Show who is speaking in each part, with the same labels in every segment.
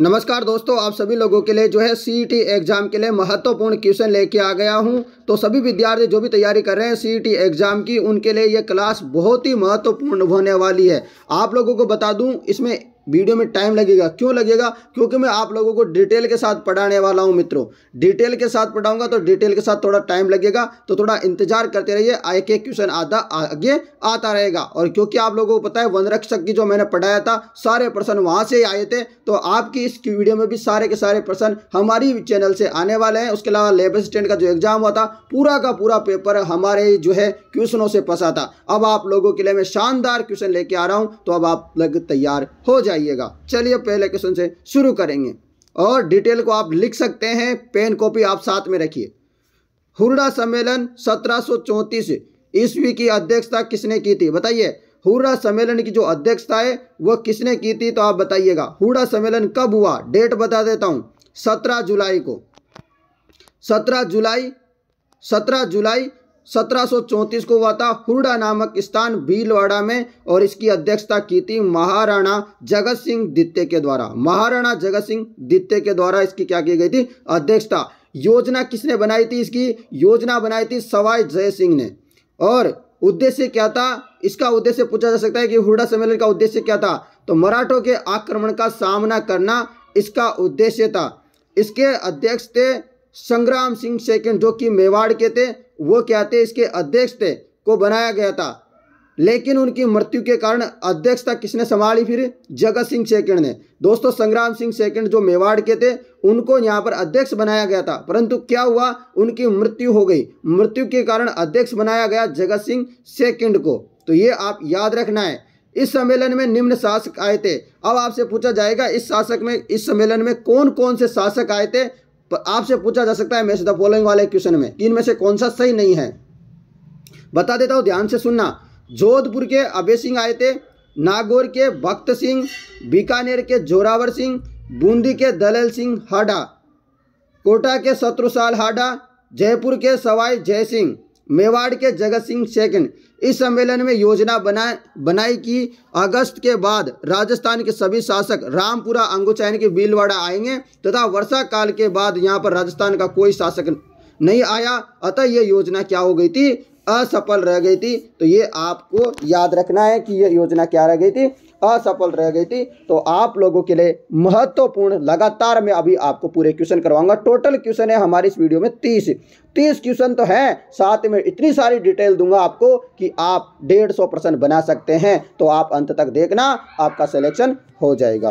Speaker 1: नमस्कार दोस्तों आप सभी लोगों के लिए जो है सीईटी एग्ज़ाम e के लिए महत्वपूर्ण क्वेश्चन लेके आ गया हूं तो सभी विद्यार्थी जो भी तैयारी कर रहे हैं सीईटी एग्ज़ाम e की उनके लिए यह क्लास बहुत ही महत्वपूर्ण होने वाली है आप लोगों को बता दूं इसमें वीडियो में टाइम लगेगा क्यों लगेगा क्योंकि मैं आप लोगों को डिटेल के साथ पढ़ाने वाला हूं मित्रों डिटेल के साथ पढ़ाऊंगा तो डिटेल के साथ थोड़ा टाइम लगेगा तो थोड़ा इंतजार करते रहिए आई के क्वेश्चन आता आगे आता रहेगा और क्योंकि आप लोगों को पता है वन रक्षक की जो मैंने पढ़ाया था सारे प्रश्न वहाँ से ही आए थे तो आपकी इस वीडियो में भी सारे के सारे प्रश्न हमारी चैनल से आने वाले हैं उसके अलावा लेब असिस्टेंट का जो एग्जाम हुआ था पूरा का पूरा पेपर हमारे जो है क्वेश्चनों से फंसा था अब आप लोगों के लिए मैं शानदार क्वेश्चन लेके आ रहा हूँ तो अब आप लग तैयार हो जाए चाहिएगा चलिए पहले क्वेश्चन से शुरू करेंगे और डिटेल को आप लिख सकते हैं पेन कॉपी आप साथ में रखिए हुरड़ा सम्मेलन सत्रह ईस्वी की अध्यक्षता किसने की थी बताइए हुरड़ा सम्मेलन की जो अध्यक्षता है वो किसने की थी तो आप बताइएगा हुरड़ा सम्मेलन कब हुआ डेट बता देता हूँ सत्रह जुलाई को सत्रह जुलाई सत्रह जुलाई 1734 को हुआ था हुरडा नामक स्थान भीलवाड़ा में और इसकी अध्यक्षता की थी महाराणा जगत सिंह दित्य के द्वारा महाराणा जगत सिंह दित्य के द्वारा इसकी क्या की गई थी अध्यक्षता योजना किसने बनाई थी इसकी योजना बनाई थी सवाई जय सिंह ने और उद्देश्य क्या था इसका उद्देश्य पूछा जा सकता है कि हुडा सम्मेलन का उद्देश्य क्या था तो मराठों के आक्रमण का सामना करना इसका उद्देश्य था इसके अध्यक्ष थे संग्राम सिंह सेकंड जो कि मेवाड़ के थे वो क्या थे इसके अध्यक्ष थे को बनाया गया था लेकिन उनकी मृत्यु के कारण अध्यक्षता किसने संभाली फिर जगत सिंह सेकंड ने दोस्तों संग्राम सिंह सेकंड जो मेवाड़ के थे उनको यहाँ पर अध्यक्ष बनाया गया था परंतु क्या हुआ उनकी मृत्यु हो गई मृत्यु के कारण अध्यक्ष बनाया गया जगत सिंह सेकंड को तो ये आप याद रखना है इस सम्मेलन में निम्न शासक आए थे अब आपसे पूछा जाएगा इस शासक में इस सम्मेलन में कौन कौन से शासक आए थे पर आपसे पूछा जा सकता है मैच द फॉलोइंग वाले क्वेश्चन में इनमें से कौन सा सही नहीं है बता देता हूँ ध्यान से सुनना जोधपुर के अभय सिंह आए थे नागौर के भक्त सिंह बीकानेर के जोरावर सिंह बूंदी के दलेल सिंह हाडा कोटा के शत्रुसाल हाडा जयपुर के सवाई जय सिंह मेवाड़ के जगत सिंह शेखन इस सम्मेलन में योजना बना बनाई कि अगस्त के बाद राजस्थान के सभी शासक रामपुरा अंगुचैन के बीलवाड़ा आएंगे तथा वर्षा काल के बाद यहाँ पर राजस्थान का कोई शासक नहीं आया अतः ये योजना क्या हो गई थी असफल रह गई थी तो ये आपको याद रखना है कि यह योजना क्या रह गई थी असफल रह गई थी तो आप लोगों के लिए महत्वपूर्ण लगातार मैं अभी आपको पूरे क्वेश्चन करवाऊंगा टोटल क्वेश्चन है हमारे इस वीडियो में तीस तीस क्वेश्चन तो हैं साथ में इतनी सारी डिटेल दूंगा आपको कि आप डेढ़ सौ परसेंट बना सकते हैं तो आप अंत तक देखना आपका सिलेक्शन हो जाएगा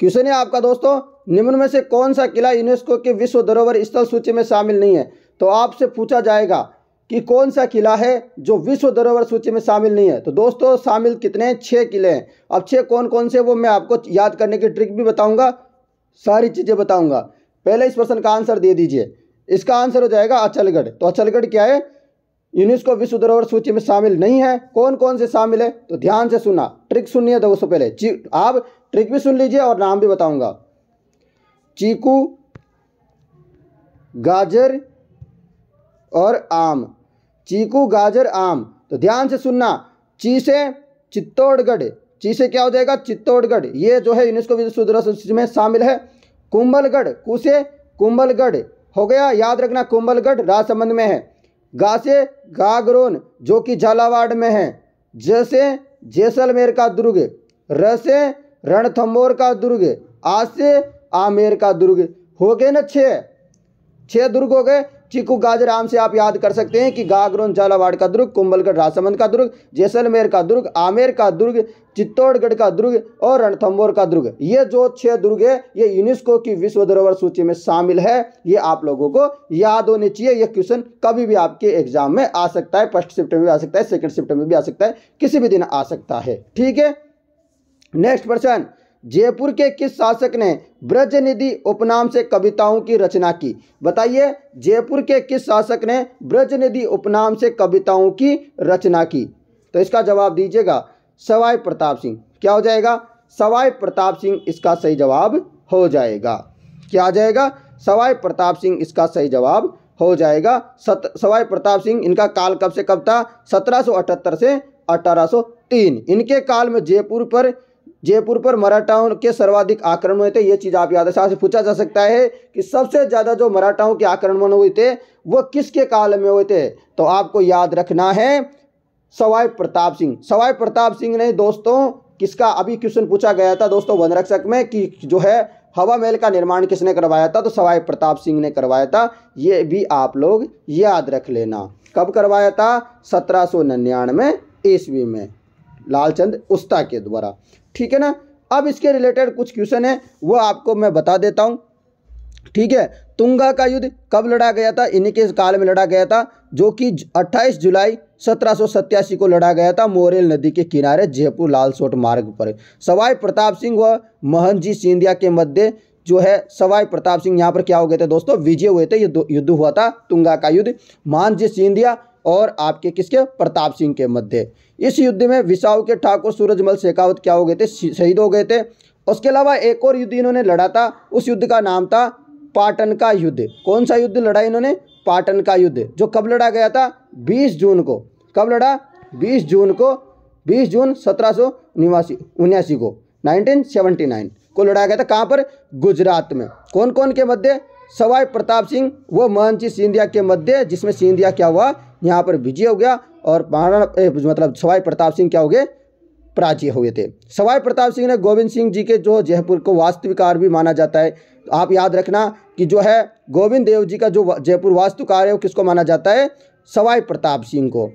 Speaker 1: क्वेश्चन है आपका दोस्तों निम्न में से कौन सा किला यूनेस्को के विश्व धरोहर स्थल सूची में शामिल नहीं है तो आपसे पूछा जाएगा कि कौन सा किला है जो विश्व धरोहर सूची में शामिल नहीं है तो दोस्तों शामिल कितने हैं छः किले हैं अब छः कौन कौन से वो मैं आपको याद करने की ट्रिक भी बताऊंगा सारी चीज़ें बताऊंगा पहले इस प्रश्न का आंसर दे दीजिए इसका आंसर हो जाएगा अचलगढ़ तो अचलगढ़ क्या है यूनेस्को विश्व धरोहर सूची में शामिल नहीं है कौन कौन से शामिल है तो ध्यान से सुना ट्रिक सुनिए दोस्तों पहले आप ट्रिक भी सुन लीजिए और नाम भी बताऊंगा चीकू गाजर और आम चीकू गाजर आम तो ध्यान से सुनना चीसे चित्तौड़गढ़ चीसे क्या हो जाएगा चित्तौड़गढ़ ये जो है यूनेस्को विश्व धरोहर सूची में शामिल है कुंभलगढ़ कुसे कुंभलगढ़ हो गया याद रखना कुंभलगढ़ राजसमंद में है गासे गागरोन जो कि झालावाड़ में है जैसे जैसलमेर का दुर्ग रसे रणथम्बोर का दुर्ग आसे आमेर का दुर्ग हो गए ना छः छः दुर्ग हो गए चिकू गाजर आम से आप याद कर सकते हैं कि गागरोन झालावाड़ का दुर्ग कुंभलगढ़ राजसमंद का दुर्ग जैसलमेर का दुर्ग आमेर का दुर्ग चित्तौड़गढ़ का दुर्ग और रणथम्बोर का दुर्ग ये जो छह दुर्ग है ये यूनेस्को की विश्व धरोहर सूची में शामिल है ये आप लोगों को याद होने चाहिए ये क्वेश्चन कभी भी आपके एग्जाम में आ सकता है फर्स्ट शिफ्ट में भी आ सकता है सेकंड शिफ्ट में भी आ सकता है किसी भी दिन आ सकता है ठीक है नेक्स्ट प्रश्न जयपुर के किस शासक ने ब्रज निधि उपनाम से कविताओं की रचना की बताइए जयपुर के किस शासक ने ब्रज निधि उपनाम से कविताओं की रचना की तो इसका जवाब दीजिएगा सवाई प्रताप सिंह क्या हो जाएगा सवाई प्रताप सिंह इसका सही जवाब हो जाएगा क्या आ जाएगा सवाई प्रताप सिंह इसका सही जवाब हो जाएगा सत सवाई प्रताप सिंह इनका काल कब से कब था 1778 से 1803 इनके काल में जयपुर पर जयपुर पर मराठाओं के सर्वाधिक आक्रमण हुए थे ये चीज़ आप याद से पूछा जा सकता है कि सबसे ज़्यादा जो मराठाओं के आक्रमण हुए थे वो किसके काल में हुए थे तो आपको याद रखना है सवाई प्रताप सिंह सवाई प्रताप सिंह ने दोस्तों किसका अभी क्वेश्चन पूछा गया था दोस्तों वन रक्षक में कि जो है हवा महल का निर्माण किसने करवाया था तो सवाई प्रताप सिंह ने करवाया था ये भी आप लोग याद रख लेना कब करवाया था सत्रह सौ ईस्वी में लालचंद उस्ता के द्वारा ठीक है ना अब इसके रिलेटेड कुछ क्वेश्चन है वो आपको मैं बता देता हूँ ठीक है तुंगा का युद्ध कब लड़ा गया था इन्हीं के काल में लड़ा गया था जो कि 28 जुलाई सत्रह को लड़ा गया था मोरेल नदी के किनारे जयपुर लालसोट मार्ग पर सवाई प्रताप सिंह व महनजी सिंधिया के मध्य जो है सवाई प्रताप सिंह यहाँ पर क्या हो गए थे दोस्तों विजय हुए थे युद्ध हुआ था तुंगा का युद्ध महनजी सिंधिया और आपके किसके प्रताप सिंह के मध्य इस युद्ध में विसाव के ठाकुर सूरजमल शेखावत क्या हो गए थे शहीद हो गए थे उसके अलावा एक और युद्ध इन्होंने लड़ा था उस युद्ध का नाम था पाटन का युद्ध कौन सा युद्ध लड़ा इन्होंने पाटन का युद्ध जो कब लड़ा गया था 20 जून को कब लड़ा 20 जून को 20 जून सत्रह सौ उन्यासी को नाइन को लड़ाया गया था कहाँ पर गुजरात में कौन कौन के मध्य सवाई प्रताप सिंह व मोहनजी सिंधिया के मध्य जिसमें सिंधिया क्या हुआ यहाँ पर विजय हो गया और महाराणा मतलब सवाई प्रताप सिंह क्या हो गए प्राची हुए थे सवाई प्रताप सिंह ने गोविंद सिंह जी के जो जयपुर को वास्तविकार भी माना जाता है तो आप याद रखना कि जो है गोविंद देव जी का जो जयपुर वास्तुकार है वो किसको माना जाता है सवाई प्रताप सिंह को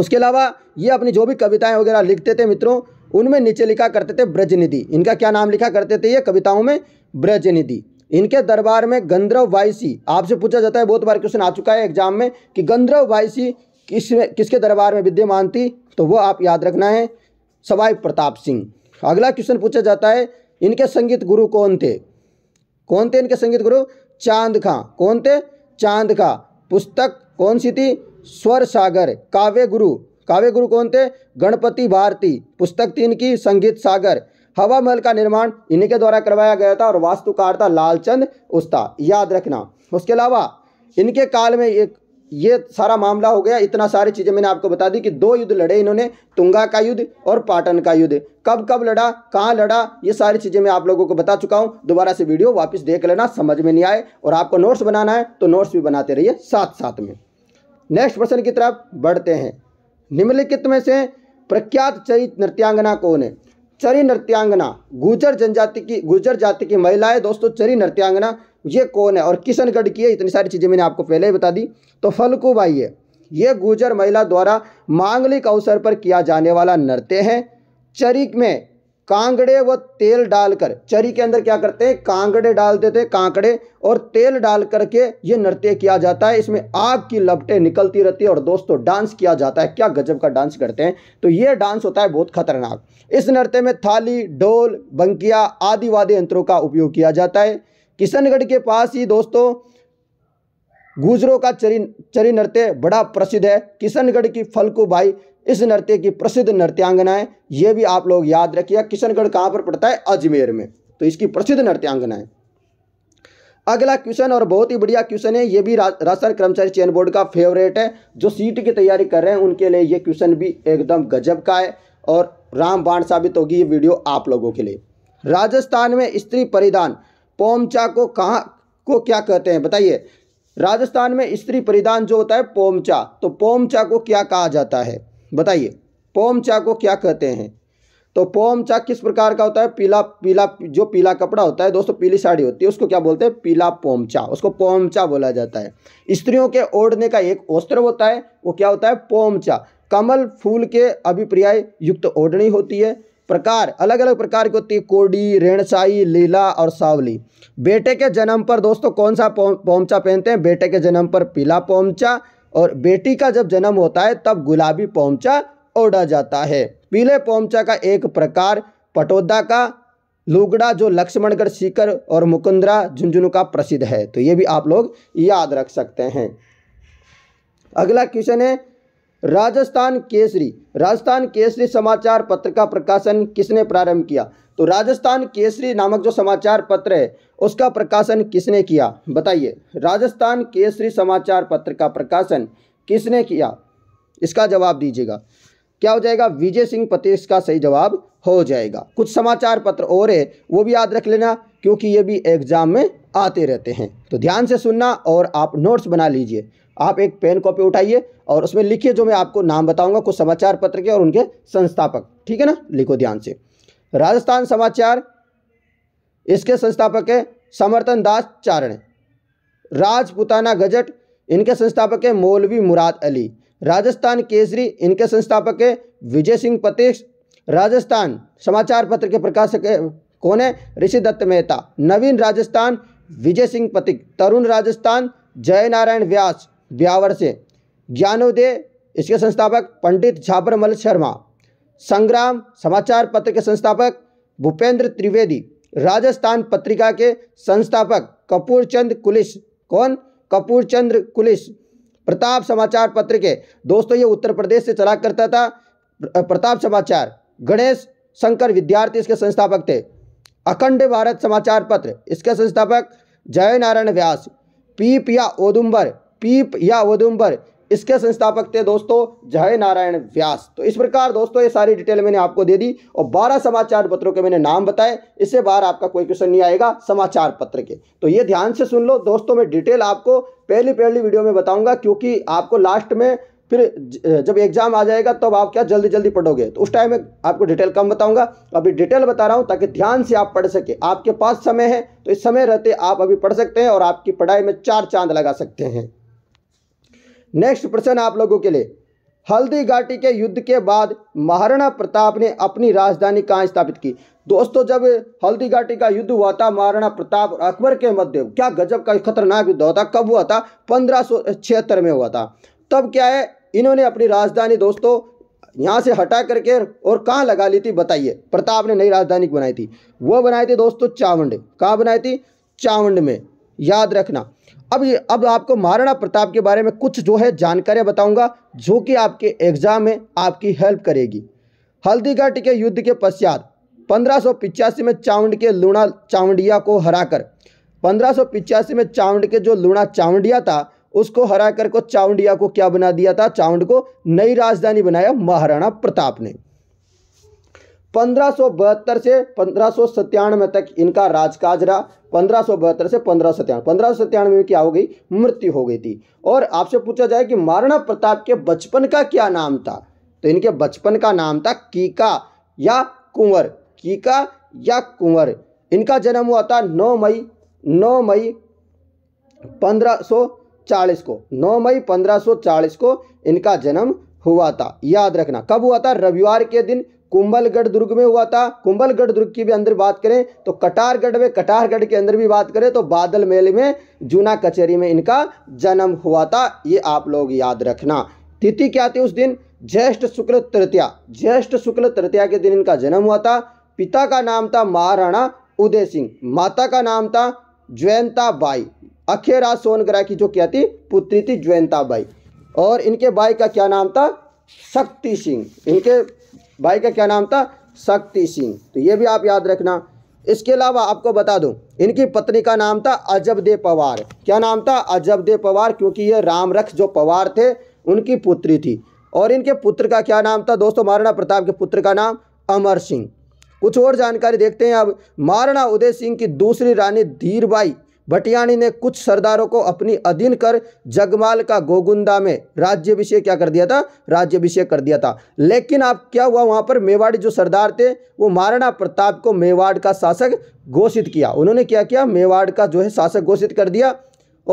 Speaker 1: उसके अलावा ये अपनी जो भी कविताएं वगैरह लिखते थे मित्रों उनमें नीचे लिखा करते थे ब्रजनिधि इनका क्या नाम लिखा करते थे ये कविताओं में ब्रजनिधि इनके दरबार में गंधर्व वायसी आपसे पूछा जाता है बहुत बार क्वेश्चन आ चुका है एग्जाम में कि गंधर्व वायसी किस किसके दरबार में विद्यमान थी तो वो आप याद रखना है सवाई प्रताप सिंह अगला क्वेश्चन पूछा जाता है इनके संगीत गुरु कौन थे कौन थे इनके संगीत गुरु चांद खां कौन थे चांद खां पुस्तक कौन सी थी स्वर सागर काव्य गुरु काव्य गुरु कौन थे गणपति भारती पुस्तक थी इनकी संगीत सागर हवा महल का निर्माण इन्हीं के द्वारा करवाया गया था और वास्तुकार था लालचंद उस्ता याद रखना उसके अलावा इनके काल में एक ये सारा मामला हो गया इतना सारी चीज़ें मैंने आपको बता दी कि दो युद्ध लड़े इन्होंने तुंगा का युद्ध और पाटन का युद्ध कब कब लड़ा कहाँ लड़ा ये सारी चीज़ें मैं आप लोगों को बता चुका हूँ दोबारा से वीडियो वापस देख लेना समझ में नहीं आए और आपको नोट्स बनाना है तो नोट्स भी बनाते रहिए साथ साथ में नेक्स्ट प्रश्न की तरफ बढ़ते हैं निम्नलिखित में से प्रख्यात चरित नृत्यांगना कौन है चरी नृत्यांगना गुजर जनजाति की गुजर जाति की महिलाएं दोस्तों चरी नृत्यांगना ये कौन है और किशनगढ़ की है इतनी सारी चीज़ें मैंने आपको पहले ही बता दी तो फलकू बाई है ये गुजर महिला द्वारा मांगलिक अवसर पर किया जाने वाला नृत्य है चरिक में कांगड़े व तेल डालकर चरी के अंदर क्या करते हैं कांगड़े डाल देते हैं कांकड़े और तेल डाल करके ये नृत्य किया जाता है इसमें आग की लपटें निकलती रहती है और दोस्तों डांस किया जाता है क्या गजब का डांस करते हैं तो ये डांस होता है बहुत खतरनाक इस नृत्य में थाली ढोल बंकिया आदि वाद्य यंत्रों का उपयोग किया जाता है किशनगढ़ के पास ही दोस्तों गुजरों का चरी चरी नृत्य बड़ा प्रसिद्ध है किशनगढ़ की फलकू भाई इस नृत्य की प्रसिद्ध नृत्यांगना है ये भी आप लोग याद रखिए किशनगढ़ कहाँ पर पड़ता है अजमेर में तो इसकी प्रसिद्ध नृत्यांगना है अगला क्वेश्चन और बहुत ही बढ़िया क्वेश्चन है ये भी राशन कर्मचारी चयन बोर्ड का फेवरेट है जो सीट की तैयारी कर रहे हैं उनके लिए ये क्वेश्चन भी एकदम गजब का है और रामबाण साबित होगी ये वीडियो आप लोगों के लिए राजस्थान में स्त्री परिधान पोमचा को कहाँ को क्या कहते हैं बताइए राजस्थान में स्त्री परिधान जो होता है पोमचा तो पोमचा को क्या कहा जाता है बताइए पोमचा को क्या कहते हैं तो पोमचा किस प्रकार का होता है पीला पीला जो पीला कपड़ा होता है दोस्तों पीली साड़ी होती है उसको क्या बोलते हैं पीला पोमचा उसको पोमचा बोला जाता है स्त्रियों के ओढ़ने का एक वस्त्र होता है वो क्या होता है पोमचा कमल फूल के अभिप्राय युक्त ओढ़नी होती है प्रकार अलग अलग प्रकार की होती है कोडी रेणसाई लीला और सावली बेटे के जन्म पर दोस्तों कौन सा पोमचा पहनते हैं बेटे के जन्म पर पीला पोमचा और बेटी का जब जन्म होता है तब गुलाबी पोमचा ओढ़ा जाता है पीले पोमचा का एक प्रकार पटोदा का लुगड़ा जो लक्ष्मणगढ़ सीकर और मुकुंदरा झुंझुनू का प्रसिद्ध है तो ये भी आप लोग याद रख सकते हैं अगला क्वेश्चन है राजस्थान केसरी राजस्थान केसरी समाचार पत्र का प्रकाशन किसने प्रारंभ किया तो राजस्थान केसरी नामक जो समाचार पत्र है उसका प्रकाशन किसने किया बताइए राजस्थान केसरी समाचार पत्र का प्रकाशन किसने किया इसका जवाब दीजिएगा क्या हो जाएगा विजय सिंह पतेश का सही जवाब हो जाएगा कुछ समाचार पत्र और है वो भी याद रख लेना क्योंकि ये भी एग्जाम में आते रहते हैं तो ध्यान से सुनना और आप नोट्स बना लीजिए आप एक पेन कॉपी उठाइए और उसमें लिखिए जो मैं आपको नाम बताऊंगा कुछ समाचार पत्र के और उनके संस्थापक ठीक है ना लिखो ध्यान से राजस्थान समाचार इसके संस्थापक है समर्थन दास चारण राजपुताना गजट इनके संस्थापक है मौलवी मुराद अली राजस्थान केसरी इनके संस्थापक है विजय सिंह पतेश राजस्थान समाचार पत्र के प्रकाशक कौन है ऋषि दत्त मेहता नवीन राजस्थान विजय सिंह पतिक तरुण राजस्थान जय नारायण व्यास ब्यावर से ज्ञानोदय इसके संस्थापक पंडित छापरमल शर्मा संग्राम समाचार पत्र के संस्थापक भूपेंद्र त्रिवेदी राजस्थान पत्रिका के संस्थापक कपूरचंद कुलिस कौन कपूरचंद्र कुलिश प्रताप समाचार पत्र के दोस्तों ये उत्तर प्रदेश से चला करता था प्रताप समाचार गणेश शंकर विद्यार्थी इसके संस्थापक थे अखंड भारत समाचार पत्र इसके संस्थापक जय नारायण व्यास पी पिया ओदुम्बर पीप या उधमबर इसके संस्थापक थे दोस्तों जय नारायण व्यास तो इस प्रकार दोस्तों ये सारी डिटेल मैंने आपको दे दी और बारह समाचार पत्रों के मैंने नाम बताए इससे बाहर आपका कोई क्वेश्चन नहीं आएगा समाचार पत्र के तो ये ध्यान से सुन लो दोस्तों मैं डिटेल आपको पहली पहली वीडियो में बताऊंगा क्योंकि आपको लास्ट में फिर जब एग्जाम आ जाएगा तब तो आप क्या जल्दी जल्दी पढ़ोगे तो उस टाइम में आपको डिटेल कम बताऊंगा अभी डिटेल बता रहा हूं ताकि ध्यान से आप पढ़ सके आपके पास समय है तो इस समय रहते आप अभी पढ़ सकते हैं और आपकी पढ़ाई में चार चांद लगा सकते हैं नेक्स्ट प्रश्न आप लोगों के लिए हल्दी घाटी के युद्ध के बाद महाराणा प्रताप ने अपनी राजधानी कहाँ स्थापित की दोस्तों जब हल्दी घाटी का युद्ध हुआ था महाराणा प्रताप और अकबर के मध्य क्या गजब का खतरनाक युद्ध हुआ था कब हुआ था पंद्रह में हुआ था तब क्या है इन्होंने अपनी राजधानी दोस्तों यहाँ से हटा करके और कहाँ लगा ली थी बताइए प्रताप ने नई राजधानी बनाई थी वो बनाई थी दोस्तों चावंड कहाँ बनाई थी चावंड में याद रखना अब ये अब आपको महाराणा प्रताप के बारे में कुछ जो है जानकारियाँ बताऊँगा जो कि आपके एग्ज़ाम में आपकी हेल्प करेगी हल्दीघाट के युद्ध के पश्चात पंद्रह में चावंड के लूणा चावंडिया को हराकर पंद्रह में चावंड के जो लूणा चावंडिया था उसको हराकर को चावंडिया को क्या बना दिया था चावंड को नई राजधानी बनाया महाराणा प्रताप ने पंद्रह से पंद्रह तक इनका राजकाज रहा पंद्रह से पंद्रह सत्यानवे पंद्रह सत्यानवे में क्या हो गई मृत्यु हो गई थी और आपसे पूछा जाए कि महाराणा प्रताप के बचपन का क्या नाम था तो इनके बचपन का नाम था कीका या कुंवर कीका या कुंवर इनका जन्म हुआ था 9 मई 9 मई 1540 को 9 मई 1540 को इनका जन्म हुआ था याद रखना कब हुआ था रविवार के दिन कुंभलगढ़ दुर्ग में हुआ था कुंभलगढ़ दुर्ग की भी अंदर बात करें तो कटारगढ़ में कटारगढ़ के अंदर भी बात करें तो बादल मेले में जूना कचहरी में इनका जन्म हुआ था ये आप लोग याद रखना तिथि क्या थी उस दिन ज्येष्ठ शुक्ल तृतीया ज्येष्ठ शुक्ल तृतीया के दिन इनका जन्म हुआ था पिता का नाम था महाराणा उदय सिंह माता का नाम था बाई अखेरा सोनग्रह की जो क्या थी पुत्री थी बाई और इनके बाई का क्या नाम था शक्ति सिंह इनके भाई का क्या नाम था शक्ति सिंह तो ये भी आप याद रखना इसके अलावा आपको बता दूं इनकी पत्नी का नाम था अजब दे पवार क्या नाम था अजब दे पवार क्योंकि ये रामरख जो पवार थे उनकी पुत्री थी और इनके पुत्र का क्या नाम था दोस्तों महाराणा प्रताप के पुत्र का नाम अमर सिंह कुछ और जानकारी देखते हैं अब महाराणा उदय सिंह की दूसरी रानी धीरबाई भटियाणी ने कुछ सरदारों को अपनी अधीन कर जगमाल का गोगुंदा में राज्यभिषेक क्या कर दिया था राज्यभिषेक कर दिया था लेकिन आप क्या हुआ वहाँ पर मेवाड़ी जो सरदार थे वो महाराणा प्रताप को मेवाड़ का शासक घोषित किया उन्होंने क्या किया मेवाड़ का जो है शासक घोषित कर दिया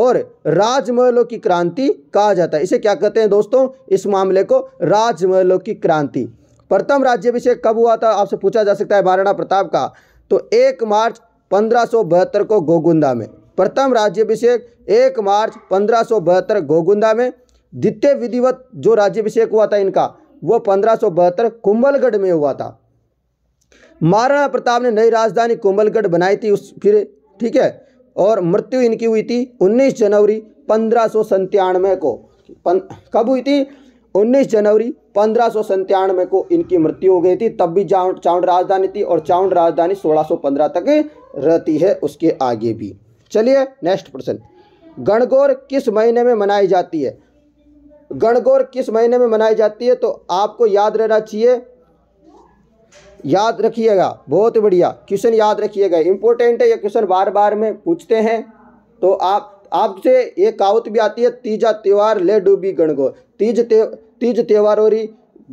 Speaker 1: और राजमहलों की क्रांति कहा जाता है इसे क्या कहते हैं दोस्तों इस मामले को राजमहलों की क्रांति प्रथम राज्यभिषेक कब हुआ था आपसे पूछा जा सकता है महाराणा प्रताप का तो एक मार्च पंद्रह को गोगुंदा में प्रथम राज्यभिषेक एक मार्च पंद्रह गोगुंदा में द्वितीय विधिवत जो राज्यभिषेक हुआ था इनका वो पंद्रह कुंभलगढ़ में हुआ था महाराणा प्रताप ने नई राजधानी कुंभलगढ़ बनाई थी उस फिर ठीक है और मृत्यु इनकी हुई थी 19 जनवरी पंद्रह को पन, कब हुई थी 19 जनवरी पंद्रह को इनकी मृत्यु हो गई थी तब भी चाउंड राजधानी थी और चाउंड राजधानी 1615 तक रहती है उसके आगे भी चलिए नेक्स्ट प्रश्न गणगौर किस महीने में मनाई जाती है गणगौर किस महीने में मनाई जाती है तो आपको याद रहना चाहिए याद रखिएगा बहुत बढ़िया क्वेश्चन याद रखिएगा इंपॉर्टेंट है ये क्वेश्चन बार बार में पूछते हैं तो आप आपसे ये कावत भी आती है तीजा त्यौहार ले डूबी गणगौर तीज त्य तीज त्यौहार और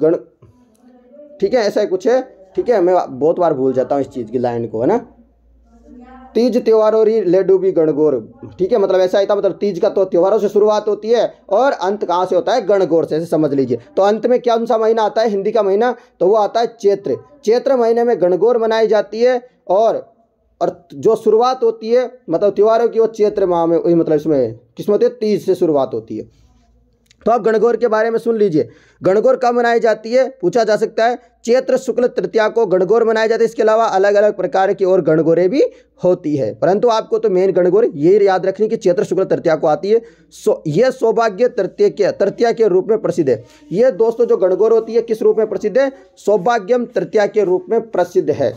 Speaker 1: गण ठीक है ऐसा कुछ है ठीक है मैं बहुत बार भूल जाता हूँ इस चीज़ की लाइन को है ना तीज त्योहार और लेडू भी गणगौर ठीक है मतलब ऐसा आता मतलब तीज का तो त्योहारों से शुरुआत होती है और अंत कहाँ से होता है गणगौर से ऐसे समझ लीजिए तो अंत में क्या सा महीना आता है हिंदी का महीना तो वो आता है चैत्र चैत्र महीने में गणगौर मनाई जाती है और और जो शुरुआत होती है मतलब त्योहारों की वो चैत्र माह में मतलब इसमें किस्मत है तीज से शुरुआत होती है तो आप गणगौर के बारे में सुन लीजिए गणगौर कब मनाई जाती है पूछा जा सकता है चैत्र शुक्ल तृतीया को गणगौर मनाया जाता है इसके अलावा अलग अलग प्रकार की और गणगौरें भी होती है परंतु आपको तो मेन गणगौर ये याद रखनी कि चैत्र शुक्ल तृतीया को आती है सो ये सौभाग्य तृतीय के तृतीया के रूप में प्रसिद्ध है ये दोस्तों जो गणगौर होती है किस रूप में प्रसिद्ध है सौभाग्यम तृतीया के रूप में प्रसिद्ध है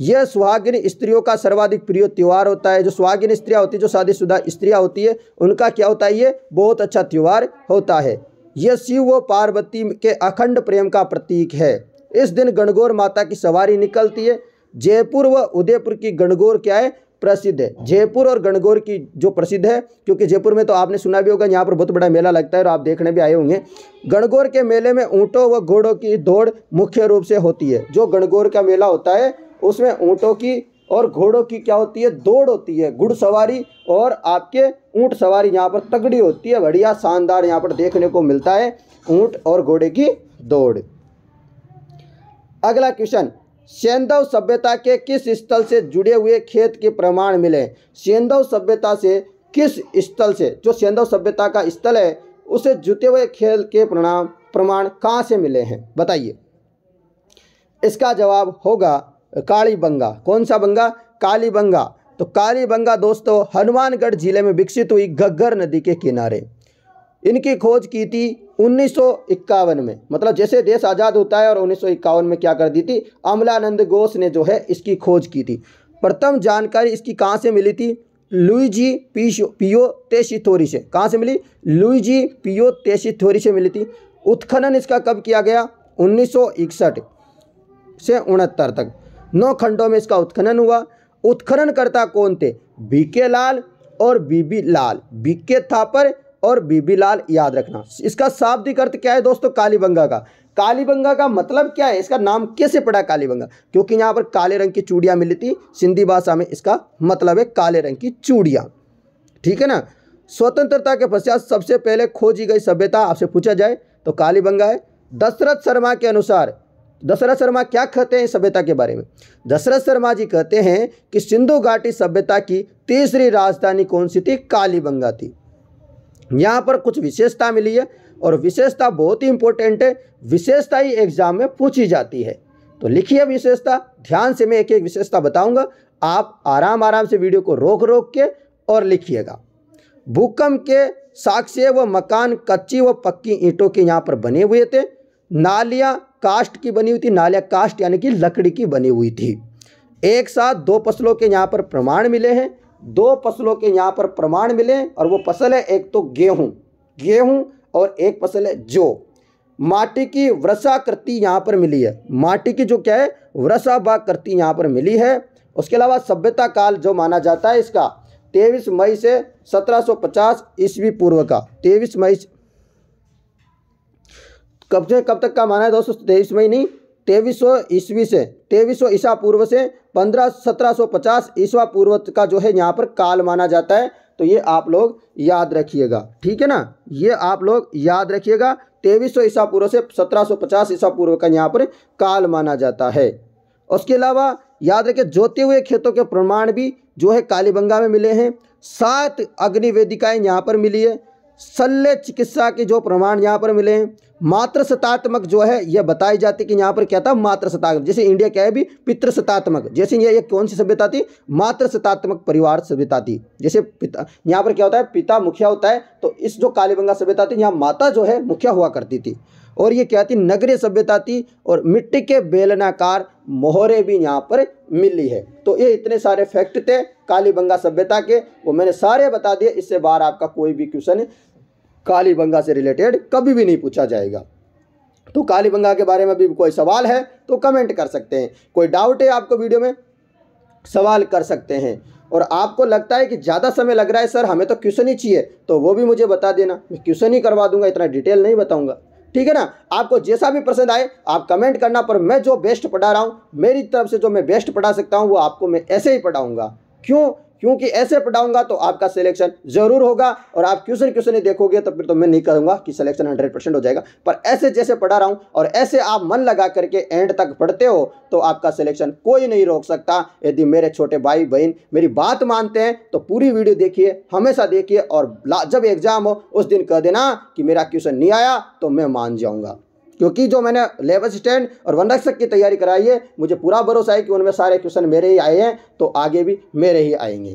Speaker 1: यह सुहागिन स्त्रियों का सर्वाधिक प्रिय त्यौहार होता है जो सुहागिन स्त्रियाँ होती है जो शादीशुदा स्त्रियाँ होती है उनका क्या होता है ये बहुत अच्छा त्यौहार होता है यह शिव व पार्वती के अखंड प्रेम का प्रतीक है इस दिन गणगौर माता की सवारी निकलती है जयपुर व उदयपुर की गणगौर क्या है प्रसिद्ध है जयपुर और गणगौर की जो प्रसिद्ध है क्योंकि जयपुर में तो आपने सुना भी होगा यहाँ पर बहुत बड़ा मेला लगता है और आप देखने भी आए होंगे गणगौर के मेले में ऊँटों व घोड़ों की दौड़ मुख्य रूप से होती है जो गणगौर का मेला होता है उसमें ऊँटों की और घोड़ों की क्या होती है दौड़ होती है घुड़सवारी और आपके ऊँट सवारी यहाँ पर तगड़ी होती है बढ़िया शानदार यहाँ पर देखने को मिलता है ऊँट और घोड़े की दौड़ अगला क्वेश्चन सेंधव सभ्यता के किस स्थल से जुड़े हुए खेत के प्रमाण मिले सेंधव सभ्यता से किस स्थल से जो सेंधव सभ्यता का स्थल है उसे जुटे हुए खेल के प्रणाम प्रमाण कहाँ से मिले हैं बताइए इसका जवाब होगा काली बंगा कौन सा बंगा काली बंगा तो काली बंगा दोस्तों हनुमानगढ़ जिले में विकसित हुई घग्गर नदी के किनारे इनकी खोज की थी उन्नीस में मतलब जैसे देश आज़ाद होता है और उन्नीस में क्या कर दी थी अमलानंद घोष ने जो है इसकी खोज की थी प्रथम जानकारी इसकी कहाँ से मिली थी लुईजी पीशो पियो थोरी से कहाँ से मिली लुईजी पियो थोरी से मिली थी उत्खनन इसका कब किया गया उन्नीस से उनहत्तर तक नौ खंडों में इसका उत्खनन हुआ उत्खननकर्ता कौन थे बीके लाल और बीबी लाल बीके थापर और बीबी लाल याद रखना इसका शाब्दिक अर्थ क्या है दोस्तों कालीबंगा का कालीबंगा का मतलब क्या है इसका नाम कैसे पड़ा कालीबंगा क्योंकि यहाँ पर काले रंग की चूड़ियाँ मिली थी सिंधी भाषा में इसका मतलब है काले रंग की चूड़ियाँ ठीक है ना स्वतंत्रता के पश्चात सबसे पहले खोजी गई सभ्यता आपसे पूछा जाए तो कालीबंगा है दशरथ शर्मा के अनुसार दशरथ शर्मा क्या कहते हैं सभ्यता के बारे में दशरथ शर्मा जी कहते हैं कि सिंधु घाटी सभ्यता की तीसरी राजधानी कौन सी थी कालीबंगा थी यहाँ पर कुछ विशेषता मिली है और विशेषता बहुत ही इंपॉर्टेंट है विशेषता ही एग्जाम में पूछी जाती है तो लिखिए विशेषता ध्यान से मैं एक एक विशेषता बताऊंगा आप आराम आराम से वीडियो को रोक रोक के और लिखिएगा भूकंप के साक्ष्य व मकान कच्ची व पक्की ईंटों के यहाँ पर बने हुए थे नालियाँ कास्ट की बनी हुई थी नालिया कास्ट यानी कि लकड़ी की बनी हुई थी एक साथ दो फसलों के यहाँ पर प्रमाण मिले हैं दो फसलों के यहाँ पर प्रमाण मिले और वो फसल है एक तो गेहूँ गेहूँ और एक फसल है जो माटी की वृषाकृति यहाँ पर मिली है माटी की जो क्या है वृषा कृति यहाँ पर मिली है उसके अलावा सभ्यता काल जो माना जाता है इसका तेईस मई से सत्रह सौ पचास ईस्वी पूर्व का तेईस मई कब से कब तक का माना है दोस्तों तेईस मई नहीं तेईस सौ ईस्वी से तेईस सौ ईसा पूर्व से पंद्रह सत्रह सौ पचास ईसवा पूर्व का जो है यहाँ पर काल माना जाता है तो ये आप लोग याद रखिएगा ठीक है ना ये आप लोग याद रखिएगा तेईस सौ ईसा पूर्व से सत्रह सौ पचास ईसा पूर्व का यहाँ पर काल माना जाता है उसके अलावा याद रखिए जोते हुए खेतों के प्रमाण भी जो है कालीबंगा में मिले हैं सात अग्निवेदिकाएँ यहाँ पर मिली है शल्य चिकित्सा के जो प्रमाण यहाँ पर मिले हैं मात्र सतात्मक जो है यह बताई जाती कि यहाँ पर क्या था मात्र सतात्मक जैसे इंडिया क्या है भी पितृ सतात्मक जैसे यह कौन सी सभ्यता थी मात्र सतात्मक परिवार सभ्यता थी जैसे पिता यहाँ पर क्या होता है पिता मुखिया होता है तो इस जो कालीबंगा सभ्यता थी यहाँ माता जो है मुखिया हुआ करती थी और ये क्या थी नगरीय सभ्यता थी और मिट्टी के बेलनाकार मोहरे भी यहाँ पर मिली है तो ये इतने सारे फैक्ट थे कालीबंगा सभ्यता के वो मैंने सारे बता दिए इससे बाहर आपका कोई भी क्वेश्चन कालीबंगा से रिलेटेड कभी भी नहीं पूछा जाएगा तो कालीबंगा के बारे में भी कोई सवाल है तो कमेंट कर सकते हैं कोई डाउट है आपको वीडियो में सवाल कर सकते हैं और आपको लगता है कि ज़्यादा समय लग रहा है सर हमें तो क्वेश्चन ही चाहिए तो वो भी मुझे बता देना मैं क्वेश्चन ही करवा दूंगा इतना डिटेल नहीं बताऊंगा ठीक है ना आपको जैसा भी पसंद आए आप कमेंट करना पर मैं जो बेस्ट पढ़ा रहा हूँ मेरी तरफ से जो मैं बेस्ट पढ़ा सकता हूँ वो आपको मैं ऐसे ही पढ़ाऊँगा क्यों क्योंकि ऐसे पढ़ाऊंगा तो आपका सिलेक्शन जरूर होगा और आप क्वेश्चन क्वेश्चन नहीं देखोगे तो फिर तो मैं नहीं कहूंगा कि सिलेक्शन हंड्रेड परसेंट हो जाएगा पर ऐसे जैसे पढ़ा रहा हूँ और ऐसे आप मन लगा करके एंड तक पढ़ते हो तो आपका सिलेक्शन कोई नहीं रोक सकता यदि मेरे छोटे भाई बहन मेरी बात मानते हैं तो पूरी वीडियो देखिए हमेशा देखिए और जब एग्जाम हो उस दिन कह देना कि मेरा क्वेश्चन नहीं आया तो मैं मान जाऊँगा क्योंकि जो मैंने लेबर स्टैंड और वनरक्षक की तैयारी कराई है मुझे पूरा भरोसा है कि उनमें सारे क्वेश्चन मेरे ही आए हैं तो आगे भी मेरे ही आएंगे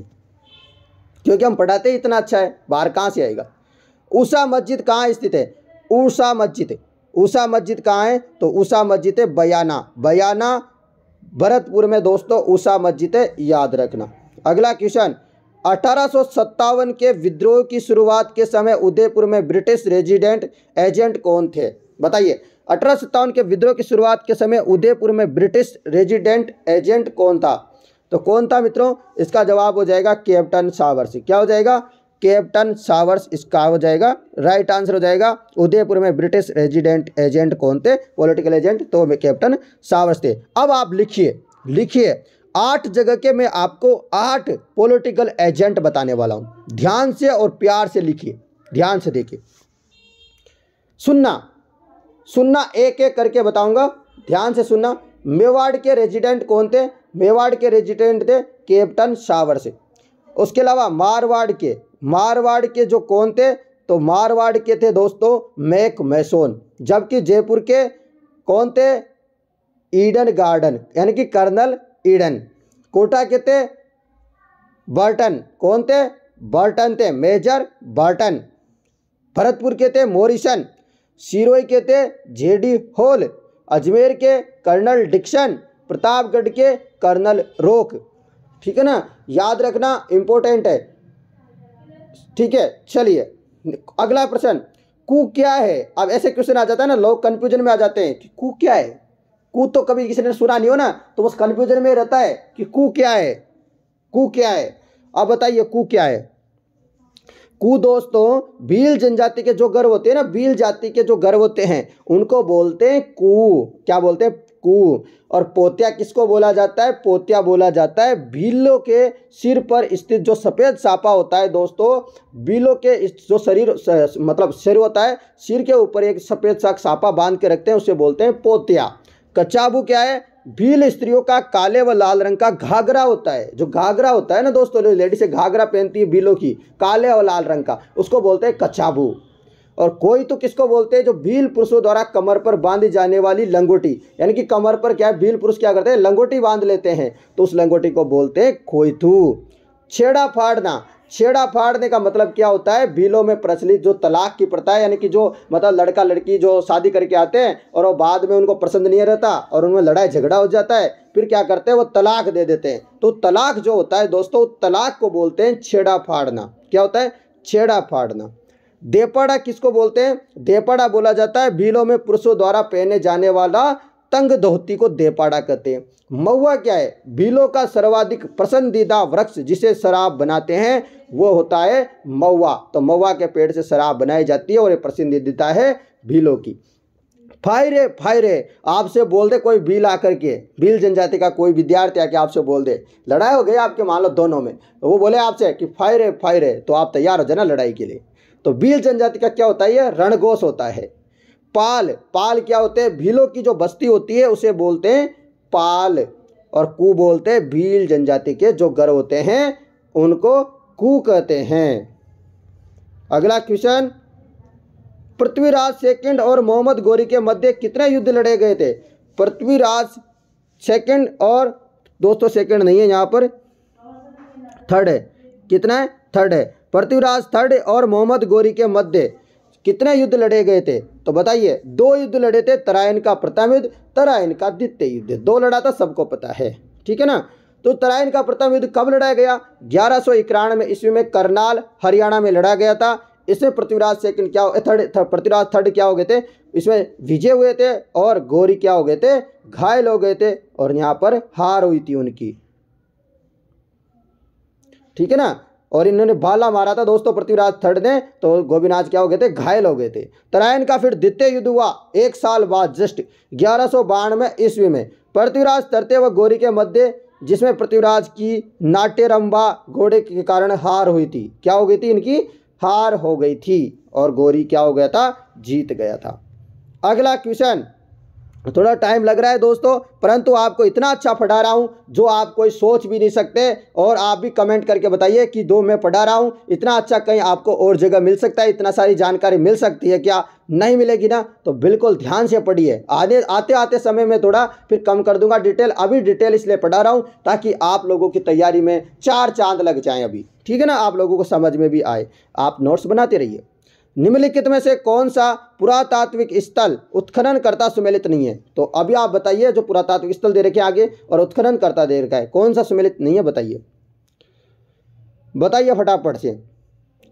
Speaker 1: क्योंकि हम पढ़ाते ही इतना अच्छा है बाहर कहाँ से आएगा ऊषा मस्जिद कहाँ स्थित है ऊषा मस्जिद ऊषा मस्जिद कहाँ है तो ऊषा मस्जिद है बयाना बयाना भरतपुर में दोस्तों ऊषा मस्जिद है याद रखना अगला क्वेश्चन अठारह के विद्रोह की शुरुआत के समय उदयपुर में ब्रिटिश रेजिडेंट एजेंट कौन थे बताइए अठारह के विद्रोह की शुरुआत के समय उदयपुर में ब्रिटिश रेजिडेंट एजेंट कौन था तो कौन था मित्रों इसका जवाब हो जाएगा कैप्टन सावर्स क्या हो जाएगा कैप्टन सावर्स इसका हो जाएगा राइट आंसर हो जाएगा उदयपुर में ब्रिटिश रेजिडेंट एजेंट कौन थे पॉलिटिकल एजेंट तो कैप्टन सावर्स थे अब आप लिखिए लिखिए आठ जगह के मैं आपको आठ पॉलिटिकल एजेंट बताने वाला हूं ध्यान से और प्यार से लिखिए ध्यान से देखिए सुनना सुनना एक एक करके बताऊंगा ध्यान से सुनना मेवाड़ के रेजिडेंट कौन थे मेवाड़ के रेजिडेंट थे कैप्टन शावर से उसके अलावा मारवाड़ के मारवाड़ के जो कौन थे तो मारवाड़ के थे दोस्तों मैक मैसोन जबकि जयपुर के कौन थे ईडन गार्डन यानी कि कर्नल ईडन कोटा के थे बर्टन कौन थे बर्टन थे मेजर बर्टन भरतपुर के थे मोरिसन सिरोई के थे डी होल अजमेर के कर्नल डिक्शन प्रतापगढ़ के कर्नल रोक ठीक है ना याद रखना इंपॉर्टेंट है ठीक है चलिए अगला प्रश्न कु क्या है अब ऐसे क्वेश्चन आ जाता है ना लोग कंफ्यूजन में आ जाते हैं कि कु क्या है कु तो कभी किसी ने सुना नहीं हो ना तो बस कंफ्यूजन में रहता है कि कु क्या है कु क्या है अब बताइए कु क्या है कु दोस्तों भील जनजाति के जो गर्व होते हैं ना बील जाति के जो गर्व होते हैं उनको बोलते हैं कु क्या बोलते हैं कु और पोतिया किसको बोला जाता है पोतिया बोला जाता है बिलों के सिर पर स्थित जो सफ़ेद सापा होता है दोस्तों बिलों के जो शरीर मतलब सिर होता है सिर के ऊपर एक सफ़ेद सा सापा बांध के रखते हैं उसे बोलते हैं पोतिया कचाबू क्या है भील स्त्रियों का काले व लाल रंग का घाघरा होता है जो घाघरा होता है ना दोस्तों लेडी से घाघरा पहनती है भीलों की काले और लाल रंग का उसको बोलते हैं कचाबू और कोई तो किसको बोलते हैं जो भील पुरुषों द्वारा कमर पर बांधी जाने वाली लंगोटी यानी कि कमर पर क्या है भील पुरुष क्या करते हैं लंगोटी बांध लेते हैं तो उस लंगोटी को बोलते हैं कोई छेड़ा फाड़ना छेड़ा फाड़ने का मतलब क्या होता है भीलों में प्रचलित जो तलाक की प्रथा है यानी कि जो मतलब लड़का लड़की जो शादी करके आते हैं और वो बाद में उनको पसंद नहीं रहता और उनमें लड़ाई झगड़ा हो जाता है फिर क्या करते हैं वो तलाक दे देते हैं तो तलाक जो होता है दोस्तों तलाक को बोलते हैं छेड़ा फाड़ना क्या होता है छेड़ा फाड़ना देपाड़ा किसको बोलते हैं देपाड़ा बोला जाता है भीलों में पुरुषों द्वारा पहने जाने वाला तंग दोहती को देपाड़ा कहते हैं महुआ क्या है बिलों का सर्वाधिक पसंदीदा वृक्ष जिसे शराब बनाते हैं वो होता है महुआ तो महुआ के पेड़ से शराब बनाई जाती है और ये पसंदीदा है बिलों की फायरे फायरे आपसे बोल दे कोई बिल आकर के बिल जनजाति का कोई विद्यार्थी आके आपसे बोल दे लड़ाई हो गई आपके मान लो दोनों में वो बोले आपसे कि फायरे फायरे तो आप तैयार हो जाना लड़ाई के लिए तो बिल जनजाति का क्या होता है रणगोश होता है पाल पाल क्या होते हैं भीलों की जो बस्ती होती है उसे बोलते हैं पाल और कु बोलते हैं भील जनजाति के जो घर होते हैं उनको कु कहते हैं अगला क्वेश्चन पृथ्वीराज सेकंड और मोहम्मद गोरी के मध्य कितने युद्ध लड़े गए थे पृथ्वीराज सेकंड और दोस्तों सेकंड नहीं है यहाँ पर थर्ड है कितना है थर्ड है पृथ्वीराज थर्ड और मोहम्मद गोरी के मध्य कितने युद्ध लड़े गए थे तो बताइए दो युद्ध लड़े थे तरायन का प्रथम युद्ध तरायन का द्वितीय युद्ध दो लड़ा था सबको पता है ठीक है ना तो तराइन का प्रथम युद्ध कब लड़ाया गया ग्यारह सौ इक्यानवे ईस्वी में करनाल हरियाणा में लड़ा गया था इसमें पृथ्वीराज सेकंड क्या थर्ड पृथ्वीराज थर्ड क्या हो गए थे इसमें विजय हुए थे और गौरी क्या हो गए थे घायल हो गए थे और यहाँ पर हार हुई थी उनकी ठीक है ना और इन्होंने भाला मारा था दोस्तों पृथ्वीराज थर्ड ने तो गोविनाज क्या हो गए थे घायल हो गए थे तरायन का फिर द्वितीय युद्ध हुआ एक साल बाद जस्ट ग्यारह सौ बानवे ईस्वी में पृथ्वीराज तरते व गोरी के मध्य जिसमें पृथ्वीराज की नाट्यरंबा घोड़े के कारण हार हुई थी क्या हो गई थी इनकी हार हो गई थी और गोरी क्या हो गया था जीत गया था अगला क्वेश्चन तो थोड़ा टाइम लग रहा है दोस्तों परंतु आपको इतना अच्छा पढ़ा रहा हूँ जो आप कोई सोच भी नहीं सकते और आप भी कमेंट करके बताइए कि दो मैं पढ़ा रहा हूँ इतना अच्छा कहीं आपको और जगह मिल सकता है इतना सारी जानकारी मिल सकती है क्या नहीं मिलेगी ना तो बिल्कुल ध्यान से पढ़िए आधे आते आते समय में थोड़ा फिर कम कर दूंगा डिटेल अभी डिटेल इसलिए पढ़ा रहा हूँ ताकि आप लोगों की तैयारी में चार चांद लग जाएँ अभी ठीक है ना आप लोगों को समझ में भी आए आप नोट्स बनाते रहिए निम्नलिखित में से कौन सा पुरातात्विक स्थल उत्खननकर्ता सुमेलित नहीं है तो अभी आप बताइए जो पुरातात्विक स्थल दे रखे आगे और उत्खननकर्ता दे रखा है कौन सा सुमेलित नहीं है बताइए बताइए फटाफट से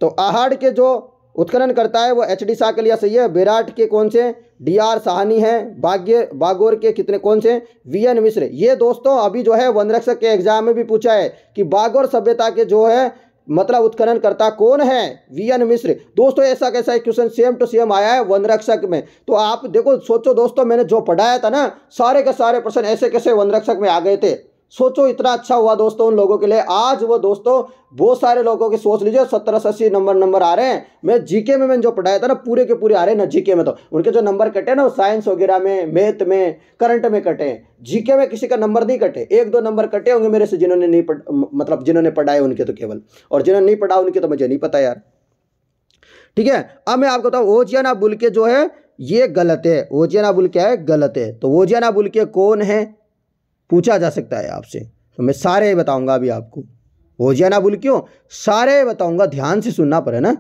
Speaker 1: तो आहाड़ के जो उत्खनन करता है वो एच डी शाह के लिए सही है विराट के कौन से डी आर साहनी है बाग्य बागोर के कितने कौन से वी एन मिश्र ये दोस्तों अभी जो है वनरक्षक के एग्जाम में भी पूछा है कि बागोर सभ्यता के जो है मतलब उत्खननकर्ता कौन है वी एन मिश्र दोस्तों ऐसा कैसा क्वेश्चन सेम टू सेम आया है वन रक्षक में तो आप देखो सोचो दोस्तों मैंने जो पढ़ाया था ना सारे के सारे प्रश्न ऐसे कैसे वन रक्षक में आ गए थे सोचो इतना अच्छा हुआ दोस्तों उन लोगों के लिए आज वो दोस्तों बहुत सारे लोगों के सोच लीजिए सत्रह सौ अस्सी नंबर नंबर आ रहे हैं मैं जीके में मैंने जो पढ़ाया था ना पूरे के पूरे आ रहे हैं ना जीके में तो उनके जो नंबर कटे ना वो साइंस वगैरह में मैथ में करंट में कटे हैं जीके में किसी का नंबर नहीं कटे एक दो नंबर कटे होंगे मेरे से जिन्होंने नहीं पढ़ मतलब जिन्होंने पढ़ाए उनके तो केवल और जिन्होंने नहीं पढ़ा उनके तो मुझे नहीं पता यार ठीक है अब मैं आपको बताऊँ ओजियाना बुल के जो है ये गलत है ओजियाना बुल क्या है गलत है तो ओजियाना बुल के कौन है पूछा जा सकता है आपसे तो मैं सारे बताऊंगा अभी आपको होजिया ना बोल क्यों सारे बताऊंगा ध्यान से सुनना पड़े ना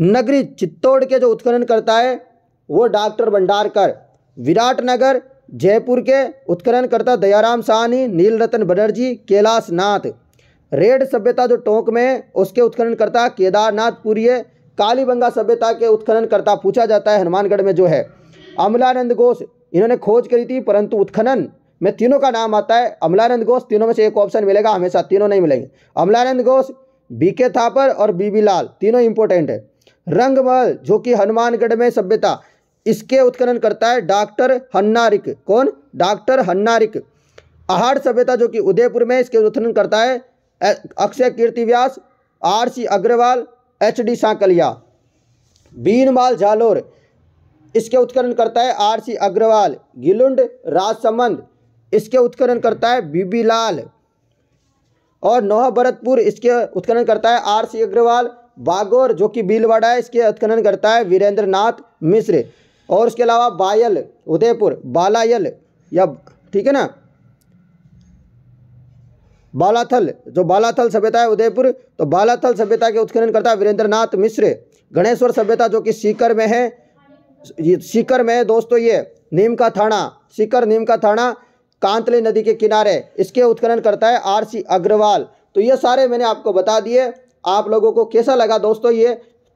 Speaker 1: नगरी चित्तौड़ के जो उत्खनन करता है वो डॉक्टर भंडारकर विराट नगर जयपुर के उत्खनन करता दयाराम साहनी नील रतन बनर्जी कैलाश नाथ रेड सभ्यता जो टोंक में उसके उत्खनन करता केदारनाथ पुरी कालीबंगा सभ्यता के उत्खनन करता पूछा जाता है हनुमानगढ़ में जो है अमलानंद घोष इन्होंने खोज करी थी परंतु उत्खनन में तीनों का नाम आता है अमलानंद घोष तीनों में से एक ऑप्शन मिलेगा हमेशा तीनों नहीं मिलेंगे अमलानंद घोष बी के थापर और बीबी लाल तीनों इंपॉर्टेंट है रंगमहल जो कि हनुमानगढ़ में सभ्यता इसके उत्खनन करता है डॉक्टर हन्नारिक कौन डॉक्टर हन्नारिक आहार सभ्यता जो कि उदयपुर में इसके उत्खनन करता है Akshay Kirti Vyas R C Agrawal H D Sankalia Bhinmal Jalore इसके उत्खनन करता है आर सी अग्रवाल गिलुंड राजसमंद इसके उत्खनन करता है बीबी लाल और नौह भरतपुर इसके उत्खनन करता है आर सी अग्रवाल बागोर जो कि बीलवाड़ा है इसके उत्खनन करता है वीरेंद्र नाथ मिश्र और उसके अलावा बायल उदयपुर बालायल या ठीक है ना बालाथल जो बालाथल सभ्यता है उदयपुर तो बालाथल सभ्यता के उत्खनन करता है वीरेंद्र नाथ मिश्र गणेश्वर सभ्यता जो कि सीकर में है सीकर में है दोस्तों ये नीम का थाना सीकर नीम का थाना कांतले नदी के किनारे इसके उत्खनन करता है आरसी अग्रवाल तो ये सारे मैंने आपको बता दिए आप लोगों को कैसा लगा दोस्तों ये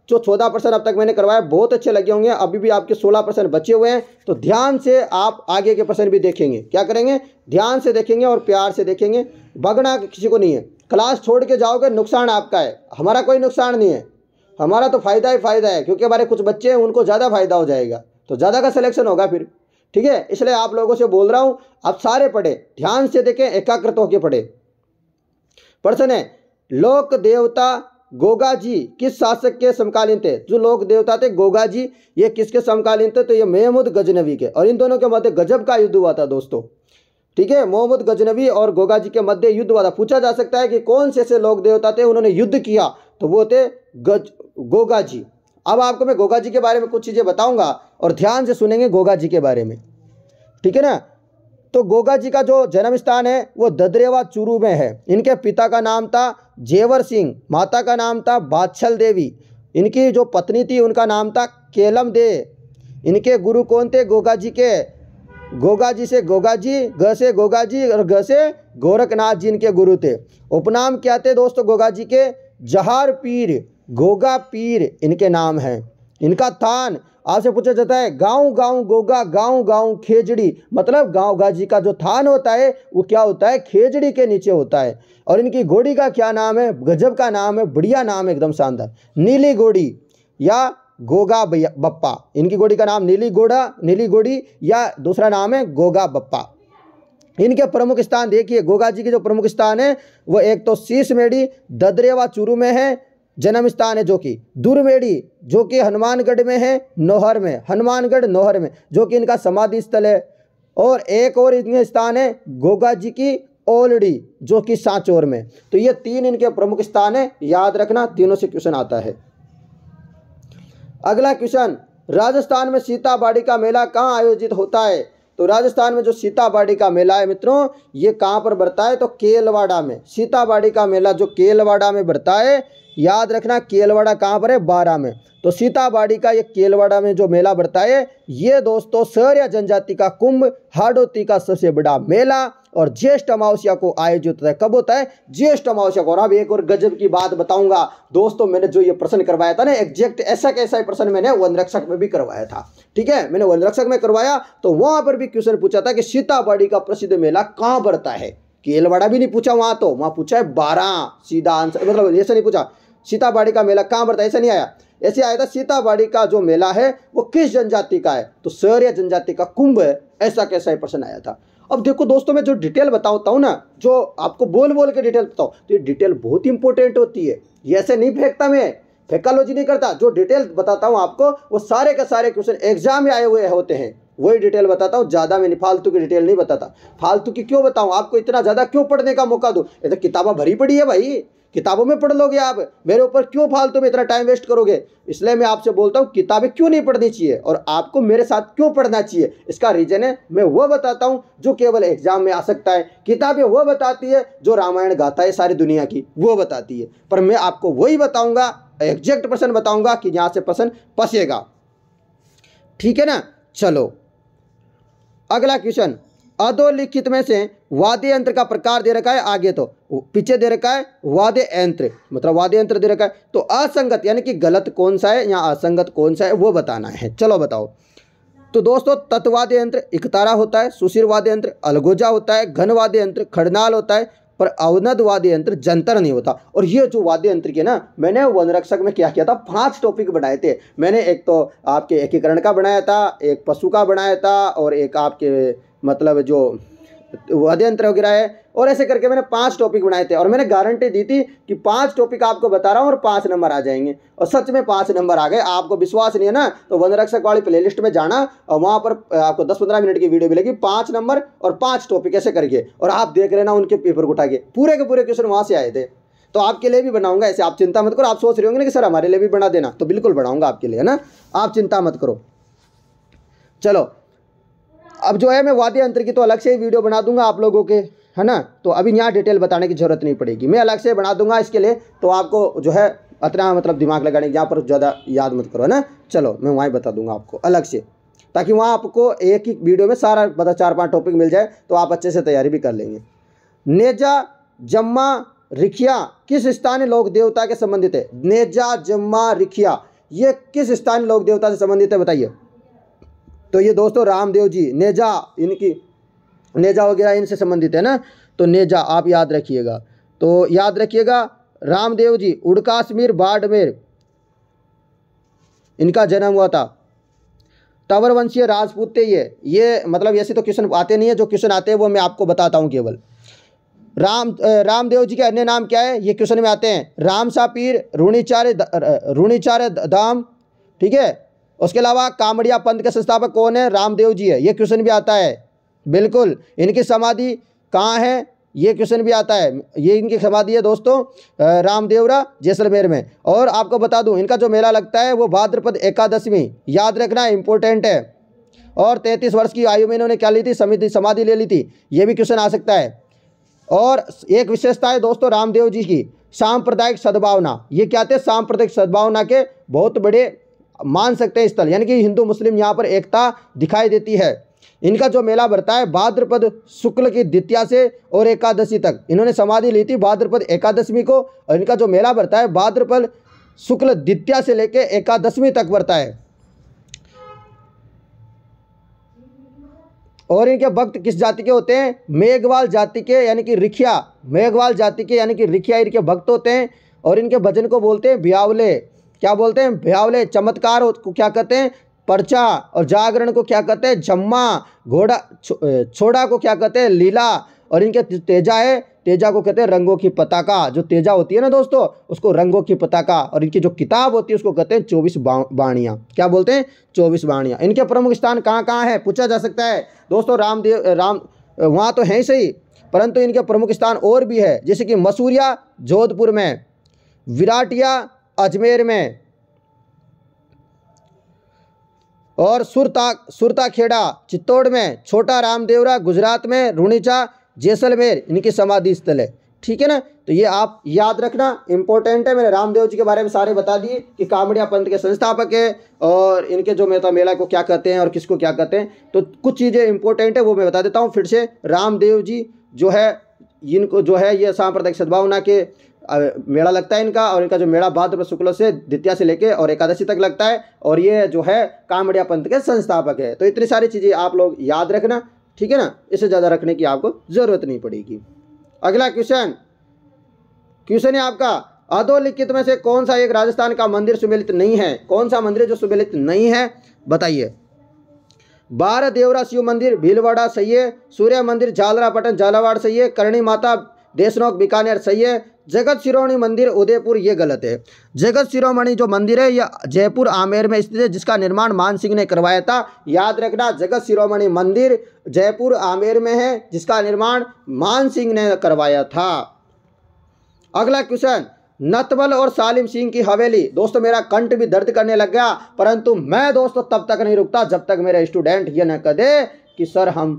Speaker 1: जो चौदह परसेंट अब तक मैंने करवाया बहुत अच्छे लगे होंगे अभी भी आपके सोलह परसेंट बचे हुए हैं तो ध्यान से आप आगे के परसेंट भी देखेंगे क्या करेंगे ध्यान से देखेंगे और प्यार से देखेंगे भगना किसी को नहीं है क्लास छोड़ के जाओगे नुकसान आपका है हमारा कोई नुकसान नहीं है हमारा तो फ़ायदा ही फ़ायदा है क्योंकि हमारे कुछ बच्चे हैं उनको ज़्यादा फायदा हो जाएगा तो ज़्यादा का सिलेक्शन होगा फिर ठीक है इसलिए आप लोगों से बोल रहा हूं आप सारे पढ़े ध्यान से देखें एकाग्रत होकर पढ़े प्रश्न है लोक देवता गोगा जी किस शासक के समकालीन थे जो लोक देवता थे गोगा जी ये किसके समकालीन थे तो ये महमूद गजनवी के और इन दोनों के मध्य गजब का युद्ध हुआ था दोस्तों ठीक है मोहम्मद गजनवी और गोगा जी के मध्य युद्ध हुआ था पूछा जा सकता है कि कौन से ऐसे लोक देवता थे उन्होंने युद्ध किया तो वो थे गज गोगा जी अब आपको मैं गोगा जी के बारे में कुछ चीज़ें बताऊंगा और ध्यान से सुनेंगे गोगा जी के बारे में ठीक है ना तो गोगा जी का जो जन्म स्थान है वो ददरेवा चूरू में है इनके पिता का नाम था जेवर सिंह माता का नाम था बादशल देवी इनकी जो पत्नी थी उनका नाम था केलम दे इनके गुरु कौन थे गोगा जी के गोगा जी से गोगा जी ग से गोगा जी और ग से गोरखनाथ जी इनके गुरु थे उपनाम क्या थे दोस्तों गोगा जी के जहार पीर गोगा पीर इनके नाम है इनका थान आपसे पूछा जाता है गांव गांव गोगा गांव गांव खेजड़ी मतलब गांव गाजी का जो थान होता है वो क्या होता है खेजड़ी के नीचे होता है और इनकी घोड़ी का क्या नाम है गजब का नाम है बढ़िया नाम है एकदम शानदार नीली घोड़ी या गोगा बप्पा इनकी घोड़ी का नाम नीली घोड़ा नीली घोड़ी या दूसरा नाम है गोगा बप्पा इनके प्रमुख स्थान देखिए गोगा जी के जो प्रमुख स्थान है वो एक तो शीश ददरे ददरेवा चूरू में है जन्म स्थान है जो कि दुर्वेड़ी जो कि हनुमानगढ़ में है नौहर में हनुमानगढ़ नौहर में जो कि इनका समाधि स्थल है और एक और इनके स्थान है गोगा जी की ओलडी जो कि सांचोर में तो ये तीन इनके प्रमुख स्थान है याद रखना तीनों से क्वेश्चन आता है अगला क्वेश्चन राजस्थान में सीताबाड़ी का मेला कहाँ आयोजित होता है तो राजस्थान में जो सीताबाड़ी का मेला है मित्रों ये कहाँ पर बढ़ता है तो केलवाड़ा में सीताबाड़ी का मेला जो केलवाड़ा में बढ़ता है याद रखना केलवाड़ा कहाँ पर है बारह में तो सीताबाड़ी का ये केलवाड़ा में जो मेला बढ़ता है ये दोस्तों शहरिया जनजाति का कुंभ हाडोती का सबसे बड़ा मेला और ज्येष्ठ अमावस्या को आयोजित होता है कब होता है ज्येष्ठ अमावस्या को और अब एक और गजब की बात बताऊंगा दोस्तों मैंने जो ये प्रश्न करवाया था ना एग्जैक्ट ऐसा कैसा प्रश्न मैंने वन रक्षक में भी करवाया था ठीक है मैंने वन रक्षक में करवाया तो वहां पर भी क्वेश्चन पूछा था कि सीताबाड़ी का प्रसिद्ध मेला कहाँ बढ़ता है केलवाड़ा भी नहीं पूछा वहां तो वहां पूछा है बारह सीधा आंसर मतलब ऐसा नहीं पूछा सीताबाड़ी का मेला कहाँ बढ़ता है ऐसा नहीं आया ऐसे आया था सीताबाड़ी का जो मेला है वो किस जनजाति का है तो सौर्य जनजाति का कुंभ है ऐसा कैसा ही प्रश्न आया था अब देखो दोस्तों मैं जो डिटेल बताता हूँ ना जो आपको बोल बोल के डिटेल बताओ तो ये डिटेल बहुत इंपॉर्टेंट होती है ये ऐसे नहीं फेंकता मैं फेकालोजी नहीं करता जो डिटेल बताता हूँ आपको वो सारे के सारे क्वेश्चन एग्जाम में आए हुए होते हैं वही डिटेल बताता हूँ ज़्यादा मैंने फालतू की डिटेल नहीं बताता फालतू की क्यों बताऊँ आपको इतना ज़्यादा क्यों पढ़ने का मौका दूँ ये तो किताबा भरी पड़ी है भाई किताबों में पढ़ लोगे आप मेरे ऊपर क्यों फालतू में इतना टाइम वेस्ट करोगे इसलिए मैं आपसे बोलता हूँ किताबें क्यों नहीं पढ़नी चाहिए और आपको मेरे साथ क्यों पढ़ना चाहिए इसका रीज़न है मैं वह बताता हूँ जो केवल एग्जाम में आ सकता है किताबें वह बताती है जो रामायण गाता है सारी दुनिया की वो बताती है पर मैं आपको वही बताऊँगा एग्जैक्ट पर्सन बताऊँगा कि यहाँ से पर्सन पसेगा ठीक है ना चलो अगला क्वेश्चन अधोलिखित में से वाद्य यंत्र का प्रकार दे रखा है आगे तो पीछे दे रखा है वाद्य यंत्र मतलब वाद्य यंत्र दे रखा है तो असंगत यानी कि गलत कौन सा है या असंगत कौन सा है वो बताना है चलो बताओ तो दोस्तों तत्वाद्य यंत्र इकतारा होता है सुशीर वाद्य यंत्र अलगोजा होता है घन वाद्य यंत्र खड़नाल होता है पर अवनद वाद्य यंत्र जंतर नहीं होता और ये जो वाद्य यंत्र के ना मैंने रक्षक में क्या किया था पांच टॉपिक बनाए थे मैंने एक तो आपके एकीकरण का बनाया था एक पशु का बनाया था और एक आपके मतलब जो वाद्य यंत्र वगैरह है और ऐसे करके मैंने पांच टॉपिक बनाए थे और मैंने गारंटी दी थी कि पांच टॉपिक आपको बता रहा हूँ और पांच नंबर आ जाएंगे और सच में पांच नंबर आ गए आपको विश्वास नहीं है ना तो वन रक्षक वाली प्लेलिस्ट में जाना और वहाँ पर आपको दस पंद्रह मिनट की वीडियो मिलेगी पाँच नंबर और पाँच टॉपिक ऐसे करके और आप देख रहे ना उनके पेपर उठा के पूरे के पूरे क्वेश्चन वहाँ से आए थे तो आपके लिए भी बनाऊंगा ऐसे आप चिंता मत करो आप सोच रहे होंगे ना कि सर हमारे लिए भी बना देना तो बिल्कुल बनाऊंगा आपके लिए है ना आप चिंता मत करो चलो अब जो है मैं वाद्य यंत्र की तो अलग से ही वीडियो बना दूंगा आप लोगों के है ना तो अभी यहाँ डिटेल बताने की ज़रूरत नहीं पड़ेगी मैं अलग से बना दूंगा इसके लिए तो आपको जो है इतना मतलब दिमाग लगाने की यहाँ पर ज़्यादा याद मत करो है ना चलो मैं वहीं बता दूंगा आपको अलग से ताकि वहाँ आपको एक ही वीडियो में सारा बता मतलब चार पाँच टॉपिक मिल जाए तो आप अच्छे से तैयारी भी कर लेंगे नेजा जम्मा रिखिया किस स्थानीय लोक देवता के संबंधित है नेजा जम्मा रिखिया ये किस स्थानीय लोक देवता से संबंधित है बताइए तो ये दोस्तों रामदेव जी नेजा इनकी नेजा वगैरह इनसे संबंधित है ना तो नेजा आप याद रखिएगा तो याद रखिएगा रामदेव जी उड़काश्मीर बाड़मेर इनका जन्म हुआ था तवर वंशीय राजपूत थे ये ये मतलब ऐसे तो क्वेश्चन आते नहीं है जो क्वेश्चन आते हैं वो मैं आपको बताता हूँ केवल राम रामदेव जी के अन्य नाम क्या है ये क्वेश्चन में आते हैं राम सा पीर रूणीचार्य रूणीचार्य धाम ठीक है उसके अलावा कामड़िया पंथ के संस्थापक कौन है रामदेव जी है ये क्वेश्चन भी आता है बिल्कुल इनकी समाधि कहाँ है ये क्वेश्चन भी आता है ये इनकी समाधि है दोस्तों रामदेवरा जैसलमेर में और आपको बता दूं इनका जो मेला लगता है वो भाद्रपद एकादशमी याद रखना इंपॉर्टेंट है और 33 वर्ष की आयु में इन्होंने क्या ली थी समिति समाधि ले ली थी ये भी क्वेश्चन आ सकता है और एक विशेषता है दोस्तों रामदेव जी की सांप्रदायिक सद्भावना ये क्या थे सांप्रदायिक सद्भावना के बहुत बड़े मान सकते हैं स्थल यानी कि हिंदू मुस्लिम यहाँ पर एकता दिखाई देती है इनका जो मेला बढ़ता है भाद्रपद शुक्ल की द्वितीया से और एकादशी तक इन्होंने समाधि ली थी भाद्रपद एकादशमी को और इनका जो मेला बढ़ता है भाद्रपद शुक्ल द्वितीया से लेकर एकादशमी तक बढ़ता है और इनके भक्त किस जाति के होते हैं मेघवाल जाति के यानी कि रिखिया मेघवाल जाति के यानी कि रिखिया इनके भक्त होते हैं और इनके भजन को बोलते हैं ब्यावले क्या बोलते हैं भयावले चमत्कार को क्या कहते हैं पर्चा और जागरण को क्या कहते हैं जम्मा घोड़ा छो, छोड़ा को क्या कहते हैं लीला और इनके तेजा है तेजा को कहते हैं रंगों की पताका जो तेजा होती है ना दोस्तों उसको रंगों की पताका और इनकी जो किताब होती है उसको कहते हैं चौबीस बाणियाँ क्या बोलते हैं चौबीस बाणियाँ इनके प्रमुख स्थान कहाँ कहाँ है पूछा जा सकता है दोस्तों रामदेव राम वहाँ तो हैं सही परंतु इनके प्रमुख स्थान और भी है जैसे कि मसूरिया जोधपुर में विराटिया अजमेर में और सुरता सुरताखेड़ा चित्तौड़ में छोटा रामदेवरा गुजरात में रूणिचा जैसलमेर इनकी समाधि स्थल है ठीक है ना तो ये आप याद रखना इंपॉर्टेंट है मैंने रामदेव जी के बारे में सारे बता दिए कि कामड़िया पंथ के संस्थापक है और इनके जो मेहता मेला को क्या कहते हैं और किसको क्या कहते हैं तो कुछ चीज़ें इंपॉर्टेंट है वो मैं बता देता हूँ फिर से रामदेव जी जो है इनको जो है ये सांप्रदायिक सद्भावना के मेला लगता है इनका और इनका जो मेला भाद्रपद शुक्ल से द्वितीय से लेके और एकादशी तक लगता है और ये जो है कामड़िया पंथ के संस्थापक है तो इतनी सारी चीज़ें आप लोग याद रखना ठीक है ना इसे ज़्यादा रखने की आपको ज़रूरत नहीं पड़ेगी अगला क्वेश्चन क्वेश्चन है आपका अधोलिखित में से कौन सा एक राजस्थान का मंदिर सुमिलित नहीं है कौन सा मंदिर जो सुमिलित नहीं है बताइए बारह देवरा शिव मंदिर भीलवाड़ा सही है सूर्य मंदिर झालरा पटन झालावाड़ सही है करणी माता देशनोक बीकानेर सही है जगत शिरोमणि मंदिर उदयपुर ये गलत है जगत शिरोमणि जो मंदिर है यह जयपुर आमेर में स्थित है जिसका निर्माण मान सिंह ने करवाया था याद रखना जगत शिरोमणि मंदिर जयपुर आमेर में है जिसका निर्माण मान सिंह ने करवाया था अगला क्वेश्चन नतबल और सालिम सिंह की हवेली दोस्तों मेरा कंठ भी दर्द करने लग गया परंतु मैं दोस्तों तब तक नहीं रुकता जब तक मेरे स्टूडेंट ये न कह दे कि सर हम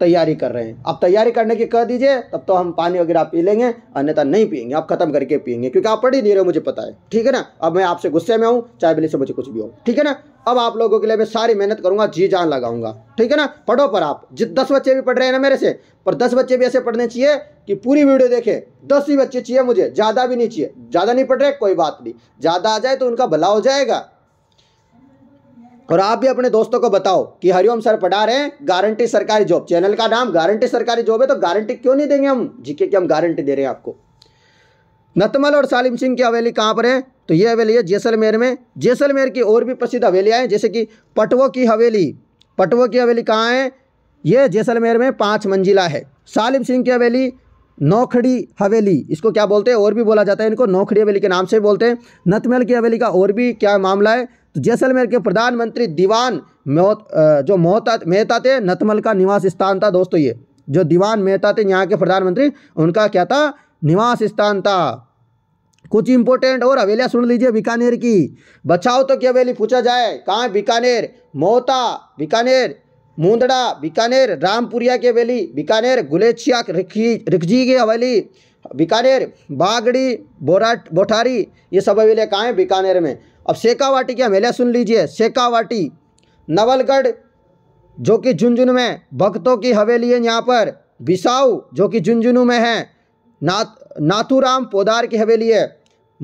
Speaker 1: तैयारी कर रहे हैं आप तैयारी करने की कह दीजिए तब तो हम पानी वगैरह पी लेंगे अन्यथा नहीं पियेंगे आप खत्म करके पियेंगे क्योंकि आप पढ़ ही नहीं रहे मुझे पता है ठीक है ना अब मैं आपसे गुस्से में हूँ चाहे बिल्ली से मुझे कुछ भी हो ठीक है ना अब आप लोगों के लिए मैं सारी मेहनत करूंगा जी जान लगाऊंगा ठीक है ना पढ़ो पर आप जित दस बच्चे भी पढ़ रहे हैं ना मेरे से पर दस बच्चे भी ऐसे पढ़ने चाहिए कि पूरी वीडियो देखें दस ही बच्चे चाहिए मुझे ज़्यादा भी नहीं चाहिए ज़्यादा नहीं पढ़ रहे कोई बात नहीं ज़्यादा आ जाए तो उनका भला हो जाएगा और आप भी अपने दोस्तों को बताओ कि हरिओम सर पढ़ा रहे हैं गारंटी सरकारी जॉब चैनल का नाम गारंटी सरकारी जॉब है तो गारंटी क्यों नहीं देंगे हम जीके की हम गारंटी दे रहे हैं आपको नतमल और सालिम सिंह की हवेली कहाँ पर है तो ये हवेली है जैसलमेर में जैसलमेर की और भी प्रसिद्ध हवेलियाँ हैं जैसे कि पटवों की हवेली पटवों की हवेली कहाँ है ये जैसलमेर में पाँच मंजिला है सालिम सिंह की हवेली नौखड़ी हवेली इसको क्या बोलते हैं और भी बोला जाता है इनको नौखड़ी हवेली के नाम से बोलते हैं नतमल की हवेली का और भी क्या मामला है तो जैसलमेर के प्रधानमंत्री दीवान मोहत जो मोहता मेहता थे नतमल का निवास स्थान था दोस्तों ये जो दीवान मेहता थे यहाँ के प्रधानमंत्री उनका क्या था निवास स्थान था कुछ इंपोर्टेंट और हवेलियाँ सुन लीजिए बीकानेर की बचाओ तो क्या हवेली पूछा जाए कहाँ बीकानेर मोहता बीकानेर मुंदड़ा बीकानेर रामपुरिया की हवेली बीकानेर गुलेचिया रिखजी की हवेली बीकानेर बागड़ी बोराट बोठारी ये सब हवेलियाँ कहाँ हैं बीकानेर में अब शेखावाटी की हमेलिया सुन लीजिए शेखावाटी नवलगढ़ जो कि झुंझुनू में भक्तों की हवेली है यहाँ पर बिसाऊ जो कि झुंझुनू में है ना नाथूराम पोदार की हवेली है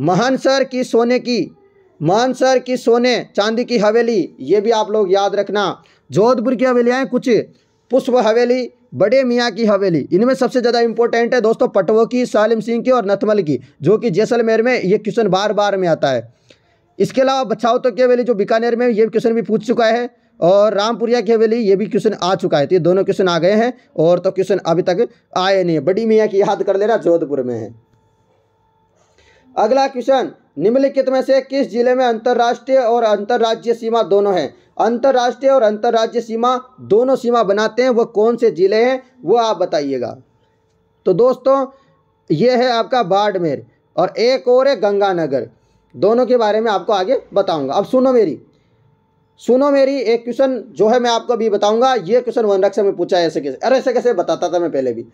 Speaker 1: महनसर की सोने की मानसर की सोने चांदी की हवेली ये भी आप लोग याद रखना जोधपुर की हवेलियाँ कुछ पुष्प हवेली बड़े मियाँ की हवेली इनमें सबसे ज़्यादा इंपॉर्टेंट है दोस्तों पटवों की सालिम सिंह की और नथमल की जो कि जैसलमेर में ये क्वेश्चन बार बार में आता है इसके अलावा बचाओ तो के हवेली जो बीकानेर में ये क्वेश्चन भी पूछ चुका है और रामपुरिया के हवेली ये भी क्वेश्चन आ चुका है तो ये दोनों क्वेश्चन आ गए हैं और तो क्वेश्चन अभी तक आए नहीं है बड़ी मियाँ की याद कर रहा जोधपुर में है अगला क्वेश्चन निम्नलिखित में से किस जिले में अंतर्राष्ट्रीय और अंतर्राज्य सीमा दोनों है अंतर्राष्ट्रीय और अंतर्राज्य सीमा दोनों सीमा बनाते हैं वो कौन से जिले हैं वो आप बताइएगा तो दोस्तों ये है आपका बाड़मेर और एक और है गंगानगर दोनों के बारे में आपको आगे बताऊंगा अब सुनो मेरी सुनो मेरी एक क्वेश्चन जो है मैं आपको अभी बताऊंगा ये क्वेश्चन वन रक्षा में पूछा है ऐसे कैसे अरे ऐसे कैसे बताता था मैं पहले भी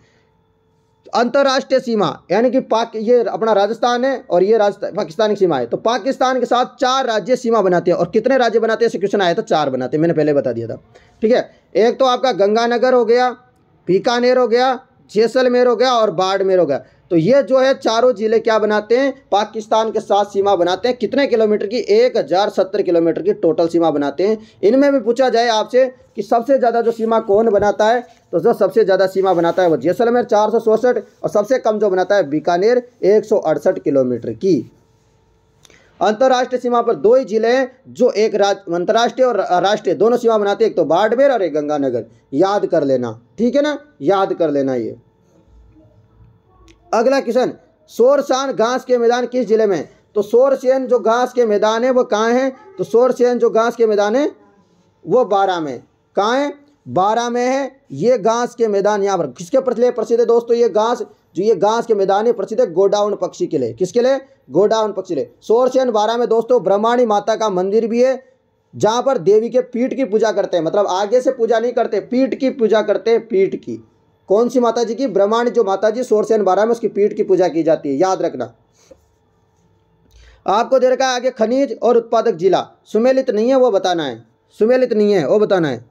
Speaker 1: अंतर्राष्ट्रीय सीमा यानी कि पाक ये अपना राजस्थान है और ये पाकिस्तान की सीमा है तो पाकिस्तान के साथ चार राज्य सीमा बनाते हैं और कितने राज्य बनाते हैं ऐसे क्वेश्चन आया था चार बनाते हैं मैंने पहले बता दिया था ठीक है एक तो आपका गंगानगर हो गया बीकानेर हो गया जैसलमेर हो गया और बाड़मेर हो गया तो ये जो है चारों ज़िले क्या बनाते हैं पाकिस्तान के साथ सीमा बनाते हैं कितने किलोमीटर की एक हज़ार सत्तर किलोमीटर की टोटल सीमा बनाते हैं इनमें भी पूछा जाए आपसे कि सबसे ज़्यादा जो सीमा कौन बनाता है तो जो सबसे ज़्यादा सीमा बनाता है वो जैसलमेर चार सौ सड़सठ और सबसे कम जो बनाता है बीकानेर एक सौ अड़सठ किलोमीटर की अंतर्राष्ट्रीय सीमा पर दो ही जिले हैं जो एक अंतर्राष्ट्रीय और राष्ट्रीय दोनों सीमा बनाते हैं एक तो बाड़मेर और एक गंगानगर याद कर लेना ठीक है ना याद कर लेना ये अगला क्वेश्चन सोरसान घास के मैदान किस जिले में तो सोरसेन जो घास के मैदान है वो कहाँ है तो सोरसेन जो घास के मैदान है वो बारह में कहाँ हैं बारह में है ये घास के मैदान यहाँ पर किसके प्रति प्रसिद्ध है दोस्तों ये घास जो ये घास के मैदान है प्रसिद्ध है गोडाउन पक्षी के लिए किसके लिए गोडाउन पक्षी लिए सोरसेन बारह में दोस्तों ब्रह्माणी माता का मंदिर भी है जहाँ पर देवी के पीठ की पूजा करते हैं मतलब आगे से पूजा नहीं करते पीठ की पूजा करते हैं पीठ की कौन सी माता जी की ब्रह्मांड जो माता जी सोर सेन बारह में उसकी पीठ की पूजा की जाती है याद रखना आपको दे रखा है आगे खनिज और उत्पादक जिला सुमेलित नहीं है वो बताना है सुमेलित नहीं है वो बताना है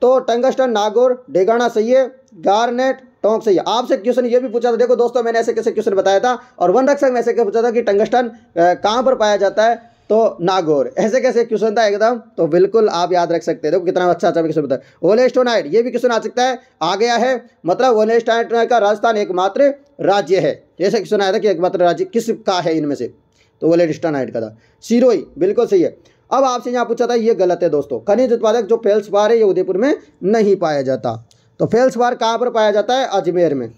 Speaker 1: तो टंगस्टन नागौर ढेगाना सही है गारनेट टोंक सही है आपसे क्वेश्चन ये भी पूछा था देखो दोस्तों मैंने ऐसे कैसे क्वेश्चन बताया था और वन रक्षक में ऐसे क्या पूछा था कि टंगस्टन कहाँ पर पाया जाता है तो नागौर ऐसे कैसे क्वेश्चन था एकदम तो बिल्कुल आप याद रख सकते हैं देखो कितना अच्छा अच्छा क्वेश्चन बता ओलेस्टोनाइट ये भी क्वेश्चन आ सकता है आ गया है मतलब ओलेस्टोनाइट का राजस्थान एकमात्र राज्य है जैसे क्वेश्चन आया था कि एकमात्र राज्य किस का है इनमें से तो ओलेस्टोनाइट का था सिरोई बिल्कुल सही है अब आपसे यहाँ पूछा था ये गलत है दोस्तों खनिज उत्पादक जो फेल्स बार है ये उदयपुर में नहीं पाया जाता तो फेल्स बार कहाँ पर पाया जाता है अजमेर में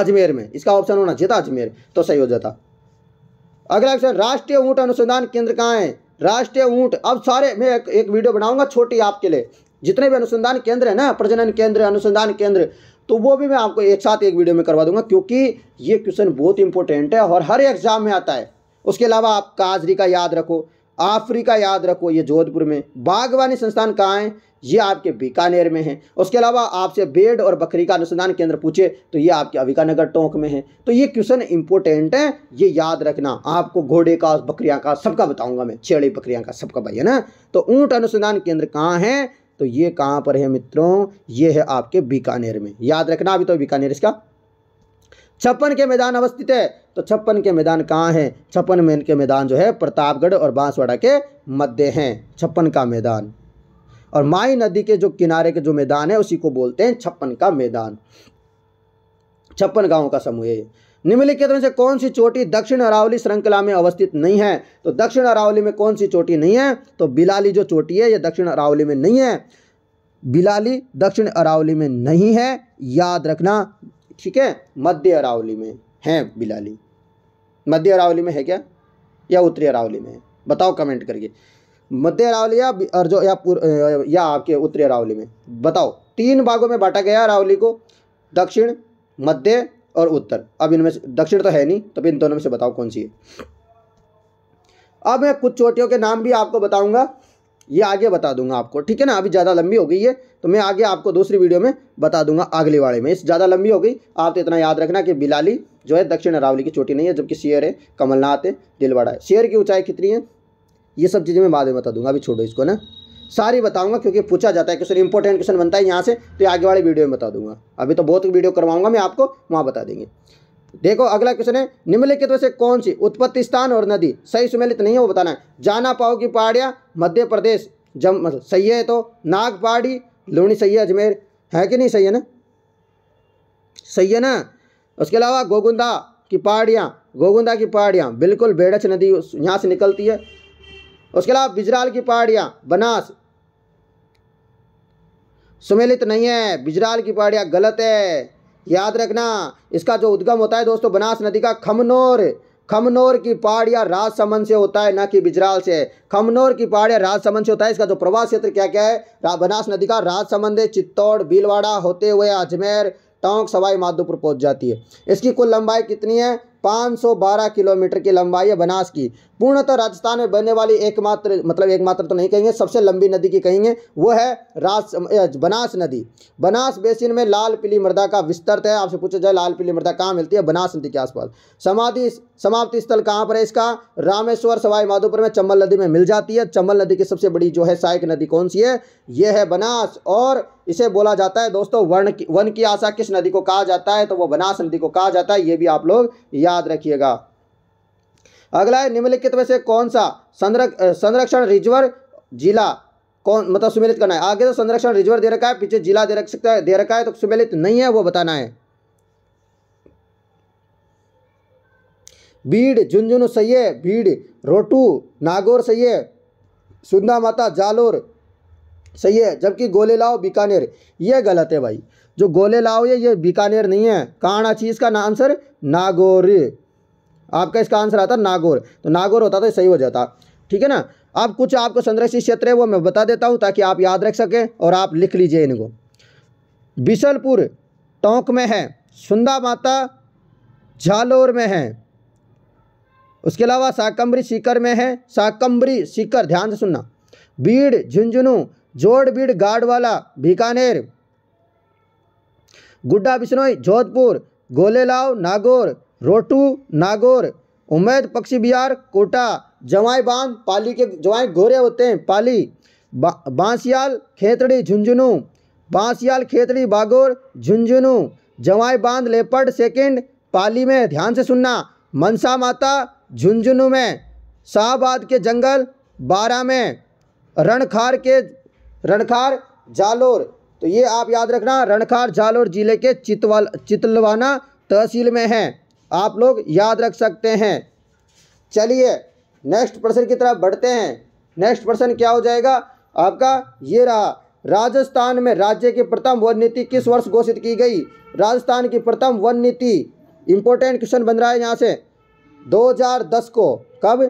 Speaker 1: अजमेर में इसका ऑप्शन होना चाहिए था अजमेर तो सही हो जाता अगला क्वेश्चन राष्ट्रीय ऊँट अनुसंधान केंद्र कहाँ है राष्ट्रीय ऊँट अब सारे मैं एक, एक वीडियो बनाऊंगा छोटी आपके लिए जितने भी अनुसंधान केंद्र है ना प्रजनन केंद्र अनुसंधान केंद्र तो वो भी मैं आपको एक साथ एक वीडियो में करवा दूंगा क्योंकि ये क्वेश्चन बहुत इंपॉर्टेंट है और हर एग्जाम में आता है उसके अलावा आप काजरी का याद रखो अफ्रीका याद रखो ये जोधपुर में बागवानी संस्थान कहाँ है ये आपके बीकानेर में है उसके अलावा आपसे बेड और बकरी का अनुसंधान केंद्र पूछे तो ये आपके अविकानगर टोंक में है तो ये क्वेश्चन इंपॉर्टेंट है ये याद रखना आपको घोड़े का बकरियां का सबका बताऊंगा मैं छेड़ी बकरियां का सबका भाई है ना तो ऊंट अनुसंधान केंद्र कहाँ है तो ये कहाँ पर है मित्रों ये है आपके बीकानेर में याद रखना अभी तो बीकानेर इसका छप्पन के मैदान अवस्थित है तो छप्पन के मैदान कहाँ हैं छप्पन में के मैदान जो है प्रतापगढ़ और बांसवाड़ा के मध्य हैं छप्पन का मैदान और माई नदी के जो किनारे के जो मैदान है उसी को बोलते हैं छप्पन का मैदान छप्पन गांवों का समूह है निम्नलिखित में से कौन सी चोटी दक्षिण अरावली श्रृंखला में अवस्थित नहीं है तो दक्षिण अरावली में कौन सी चोटी नहीं है तो बिलाली जो चोटी है यह दक्षिण अरावली में नहीं है बिलाली दक्षिण अरावली में नहीं है याद रखना ठीक है मध्य अरावली में है बिलाली मध्य अरावली में है क्या या उत्तरी अरावली में है बताओ कमेंट करके मध्य अरावली या और जो या पूर या आपके उत्तरी अरावली में बताओ तीन भागों में बांटा गया अरावली को दक्षिण मध्य और उत्तर अब इनमें से दक्षिण तो है नहीं तो इन दोनों में से बताओ कौन सी है अब मैं कुछ चोटियों के नाम भी आपको बताऊंगा ये आगे बता दूंगा आपको ठीक है ना अभी ज़्यादा लंबी हो गई है तो मैं आगे आपको दूसरी वीडियो में बता दूंगा अगले वाले में इस ज़्यादा लंबी हो गई आप तो इतना याद रखना कि बिलाली जो है दक्षिण अरावली की चोटी नहीं है जबकि शेयर है कमलनाथ है दिलवाड़ा है शेयर की ऊंचाई कितनी है ये सब चीज़ें मैं बाद में बता दूंगा अभी छोड़ो इसको ना सारी बताऊंगा क्योंकि पूछा जाता है क्वेश्चन इंपॉर्टेंट क्वेश्चन बनता है यहाँ से तो आगे वाले वीडियो में बता दूंगा अभी तो बहुत वीडियो करवाऊंगा मैं आपको वहाँ बता देंगे देखो अगला क्वेश्चन है निम्नलिखित में से कौन सी उत्पत्ति स्थान और नदी सही सुमेलित नहीं है वो बताना है जाना पाओ की पहाड़िया मध्य प्रदेश जम मतलब सही है तो नाग पहाड़ी लूणी सही है अजमेर है कि नहीं सही है ना सही है ना उसके अलावा गोगुंदा की पहाड़ियाँ गोगुंदा की पहाड़ियाँ बिल्कुल बेड़च नदी यहाँ से निकलती है उसके अलावा बिजराल की पहाड़ियाँ बनास सुमेलित नहीं है बिजराल की पहाड़ियाँ गलत है याद रखना इसका जो उद्गम होता है दोस्तों बनास नदी का खमनोर खमनोर की पहाड़ या राजसमंद से होता है ना कि बिजराल से खमनोर की पहाड़ या राजसमंद से होता है इसका जो प्रवाह क्षेत्र क्या क्या है बनास नदी का राजसमंद है चित्तौड़ भीलवाड़ा होते हुए अजमेर टोंक सवाई माधोपुर पहुंच जाती है इसकी कुल लंबाई कितनी है 512 किलोमीटर की लंबाई है बनास की पूर्णतः राजस्थान में बनने वाली एकमात्र मतलब एकमात्र तो नहीं कहेंगे सबसे लंबी नदी की कहेंगे वो है राज बनास नदी बनास बेसिन में लाल पीली मृदा का विस्तर है आपसे पूछा जाए लाल पीली मृदा कहाँ मिलती है बनास नदी के आसपास समाधि समाप्ति स्थल कहाँ पर है इसका रामेश्वर सवाई माधोपुर में चंबल नदी में मिल जाती है चंबल नदी की सबसे बड़ी जो है सहायक नदी कौन सी है ये है बनास और इसे बोला जाता है दोस्तों वर्ण की वन की आशा किस नदी को कहा जाता है तो वो बनास नदी को कहा जाता है ये भी आप लोग याद रखिएगा अगला है निम्नलिखित में से कौन सा संरक्षण रिजवर जिला कौन मतलब सुमेलित करना है आगे तो संरक्षण रिजवर दे रखा है पीछे जिला दे रख सकता है दे रखा है तो सुमेलित नहीं है वो बताना है बीड़ झुंझुनू है भीड़ रोटू नागौर है सुंदा माता जालोर सही है जबकि गोले लाओ बीकानेर ये गलत है भाई जो गोले लाओ ये ये बीकानेर नहीं है कहाना चीज़ का आंसर नागौर आपका इसका आंसर आता नागौर तो नागौर होता तो सही हो जाता ठीक है ना अब कुछ आपको संरक्षित क्षेत्र है वो मैं बता देता हूँ ताकि आप याद रख सकें और आप लिख लीजिए इनको बिशलपुर टोंक में है सुंदा माता झालोर में है उसके अलावा साकम्बरी सीकर में है साकम्बरी सीकर ध्यान से सुनना बीड़ झुंझुनू जोड़ बीड़ गाड़वाला बीकानेर गुड्डा बिश्नोई जोधपुर गोलेलाव नागौर रोटू नागौर उमैद पक्षी बिहार कोटा जवाई बांध पाली के जवाई गोरे होते हैं पाली बा, बांसियाल खेतड़ी झुंझुनू बांसियाल खेतड़ी बागोर झुंझुनू जवाई बांध लेपर्ड सेकंड पाली में ध्यान से सुनना मनसा माता झुंझुनू में शाहबाद के जंगल बारह में रणखार के रणखार जालोर तो ये आप याद रखना रणखार जालोर जिले के चितवाल चितलवाना तहसील में है आप लोग याद रख सकते हैं चलिए नेक्स्ट प्रश्न की तरफ बढ़ते हैं नेक्स्ट प्रश्न क्या हो जाएगा आपका ये रहा राजस्थान में राज्य की प्रथम वन नीति किस वर्ष घोषित की गई राजस्थान की प्रथम वन नीति इंपॉर्टेंट क्वेश्चन बन रहा है यहाँ से 2010 को कब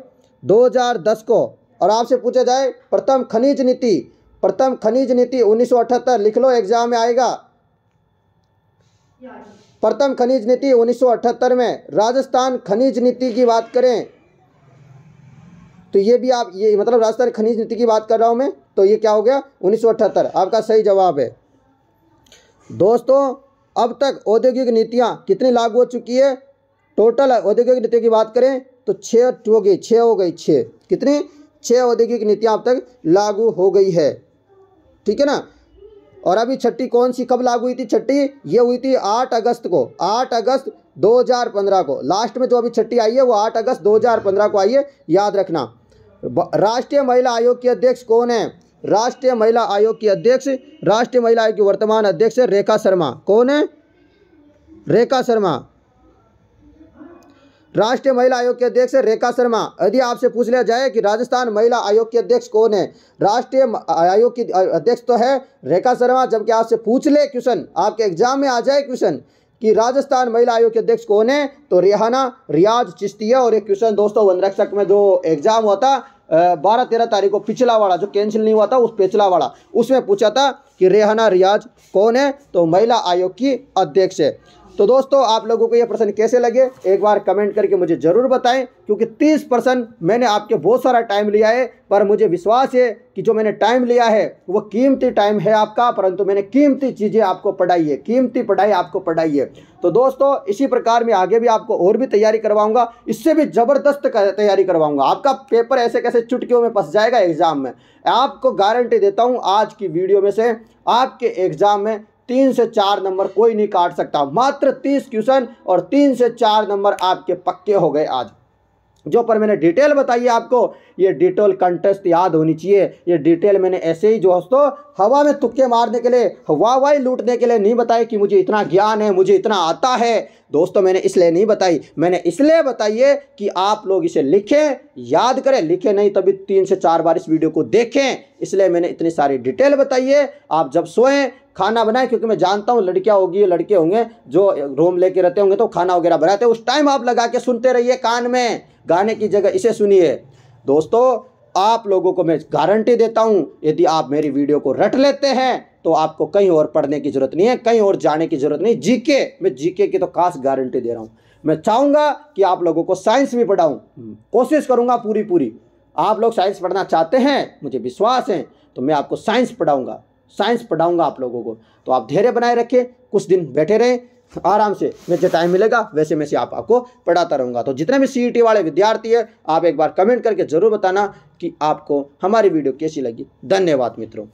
Speaker 1: 2010 को और आपसे पूछा जाए प्रथम खनिज नीति प्रथम खनिज नीति 1978 लिख लो एग्जाम में आएगा प्रथम खनिज नीति 1978 में राजस्थान खनिज नीति की बात करें तो ये भी आप ये मतलब राजस्थान खनिज नीति की बात कर रहा हूँ मैं तो ये क्या हो गया 1978 आपका सही जवाब है दोस्तों अब तक औद्योगिक नीतियाँ कितनी लागू हो चुकी है टोटल औद्योगिक नीतियों की बात करें तो छः हो गई छः हो गई छः कितनी छः औद्योगिक नीतियाँ अब तक लागू हो गई है ठीक है ना और अभी छठी कौन सी कब लागू हुई थी छठी ये हुई थी आठ अगस्त को आठ अगस्त 2015 को लास्ट में जो अभी छठी आई है वो आठ अगस्त 2015 को आई है याद रखना राष्ट्रीय महिला आयोग की अध्यक्ष कौन है राष्ट्रीय महिला आयोग की अध्यक्ष राष्ट्रीय महिला आयोग की वर्तमान अध्यक्ष रेखा शर्मा कौन है रेखा शर्मा राष्ट्रीय महिला आयोग के अध्यक्ष रेखा शर्मा यदि आपसे पूछ लिया जाए कि राजस्थान महिला आयोग के अध्यक्ष कौन है राष्ट्रीय आयोग की अध्यक्ष तो है रेखा शर्मा जबकि आपसे पूछ ले क्वेश्चन आपके एग्जाम में आ जाए क्वेश्चन कि राजस्थान महिला आयोग के अध्यक्ष कौन है तो रेहाना रियाज चिश्ती और एक क्वेश्चन दोस्तों वन रक्षक में जो एग्जाम हुआ था बारह तेरह तारीख को पिछला वाला जो कैंसिल नहीं हुआ था उस पिछला वाला उसमें पूछा था कि रेहाना रियाज कौन है तो महिला आयोग की अध्यक्ष है तो दोस्तों आप लोगों को ये प्रश्न कैसे लगे एक बार कमेंट करके मुझे ज़रूर बताएं क्योंकि 30 परसेंट मैंने आपके बहुत सारा टाइम लिया है पर मुझे विश्वास है कि जो मैंने टाइम लिया है वो कीमती टाइम है आपका परंतु मैंने कीमती चीज़ें आपको पढ़ाई है कीमती पढ़ाई आपको पढ़ाई है तो दोस्तों इसी प्रकार मैं आगे भी आपको और भी तैयारी करवाऊँगा इससे भी ज़बरदस्त तैयारी करवाऊँगा आपका पेपर ऐसे कैसे चुटकियों में फंस जाएगा एग्ज़ाम में आपको गारंटी देता हूँ आज की वीडियो में से आपके एग्ज़ाम में तीन से चार नंबर कोई नहीं काट सकता मात्र तीस क्वेश्चन और तीन से चार नंबर आपके पक्के हो गए आज जो पर मैंने डिटेल बताई आपको ये डिटेल कंटेस्ट याद होनी चाहिए ये डिटेल मैंने ऐसे ही जो दोस्तों हवा में तुक्के मारने के लिए हवा वाई लूटने के लिए नहीं बताई कि मुझे इतना ज्ञान है मुझे इतना आता है दोस्तों मैंने इसलिए नहीं बताई मैंने इसलिए बताई है कि आप लोग इसे लिखें याद करें लिखें नहीं तभी तीन से चार बार इस वीडियो को देखें इसलिए मैंने इतनी सारी डिटेल बताई है आप जब सोएं खाना बनाए क्योंकि मैं जानता हूँ लड़कियाँ होगी लड़के होंगे जो रूम लेके रहते होंगे तो खाना वगैरह बनाते उस टाइम आप लगा के सुनते रहिए कान में गाने की जगह इसे सुनिए दोस्तों आप लोगों को मैं गारंटी देता हूँ यदि आप मेरी वीडियो को रट लेते हैं तो आपको कहीं और पढ़ने की ज़रूरत नहीं है कहीं और जाने की ज़रूरत नहीं जीके मैं जीके की तो खास गारंटी दे रहा हूँ मैं चाहूँगा कि आप लोगों को साइंस भी पढ़ाऊँ कोशिश करूँगा पूरी पूरी आप लोग साइंस पढ़ना चाहते हैं मुझे विश्वास है तो मैं आपको साइंस पढ़ाऊँगा साइंस पढ़ाऊंगा आप लोगों को तो आप धैर्य बनाए रखें कुछ दिन बैठे रहें आराम से मैं जो टाइम मिलेगा वैसे मैं से आप आपको पढ़ाता रहूँगा तो जितने भी सी e वाले विद्यार्थी हैं आप एक बार कमेंट करके ज़रूर बताना कि आपको हमारी वीडियो कैसी लगी धन्यवाद मित्रों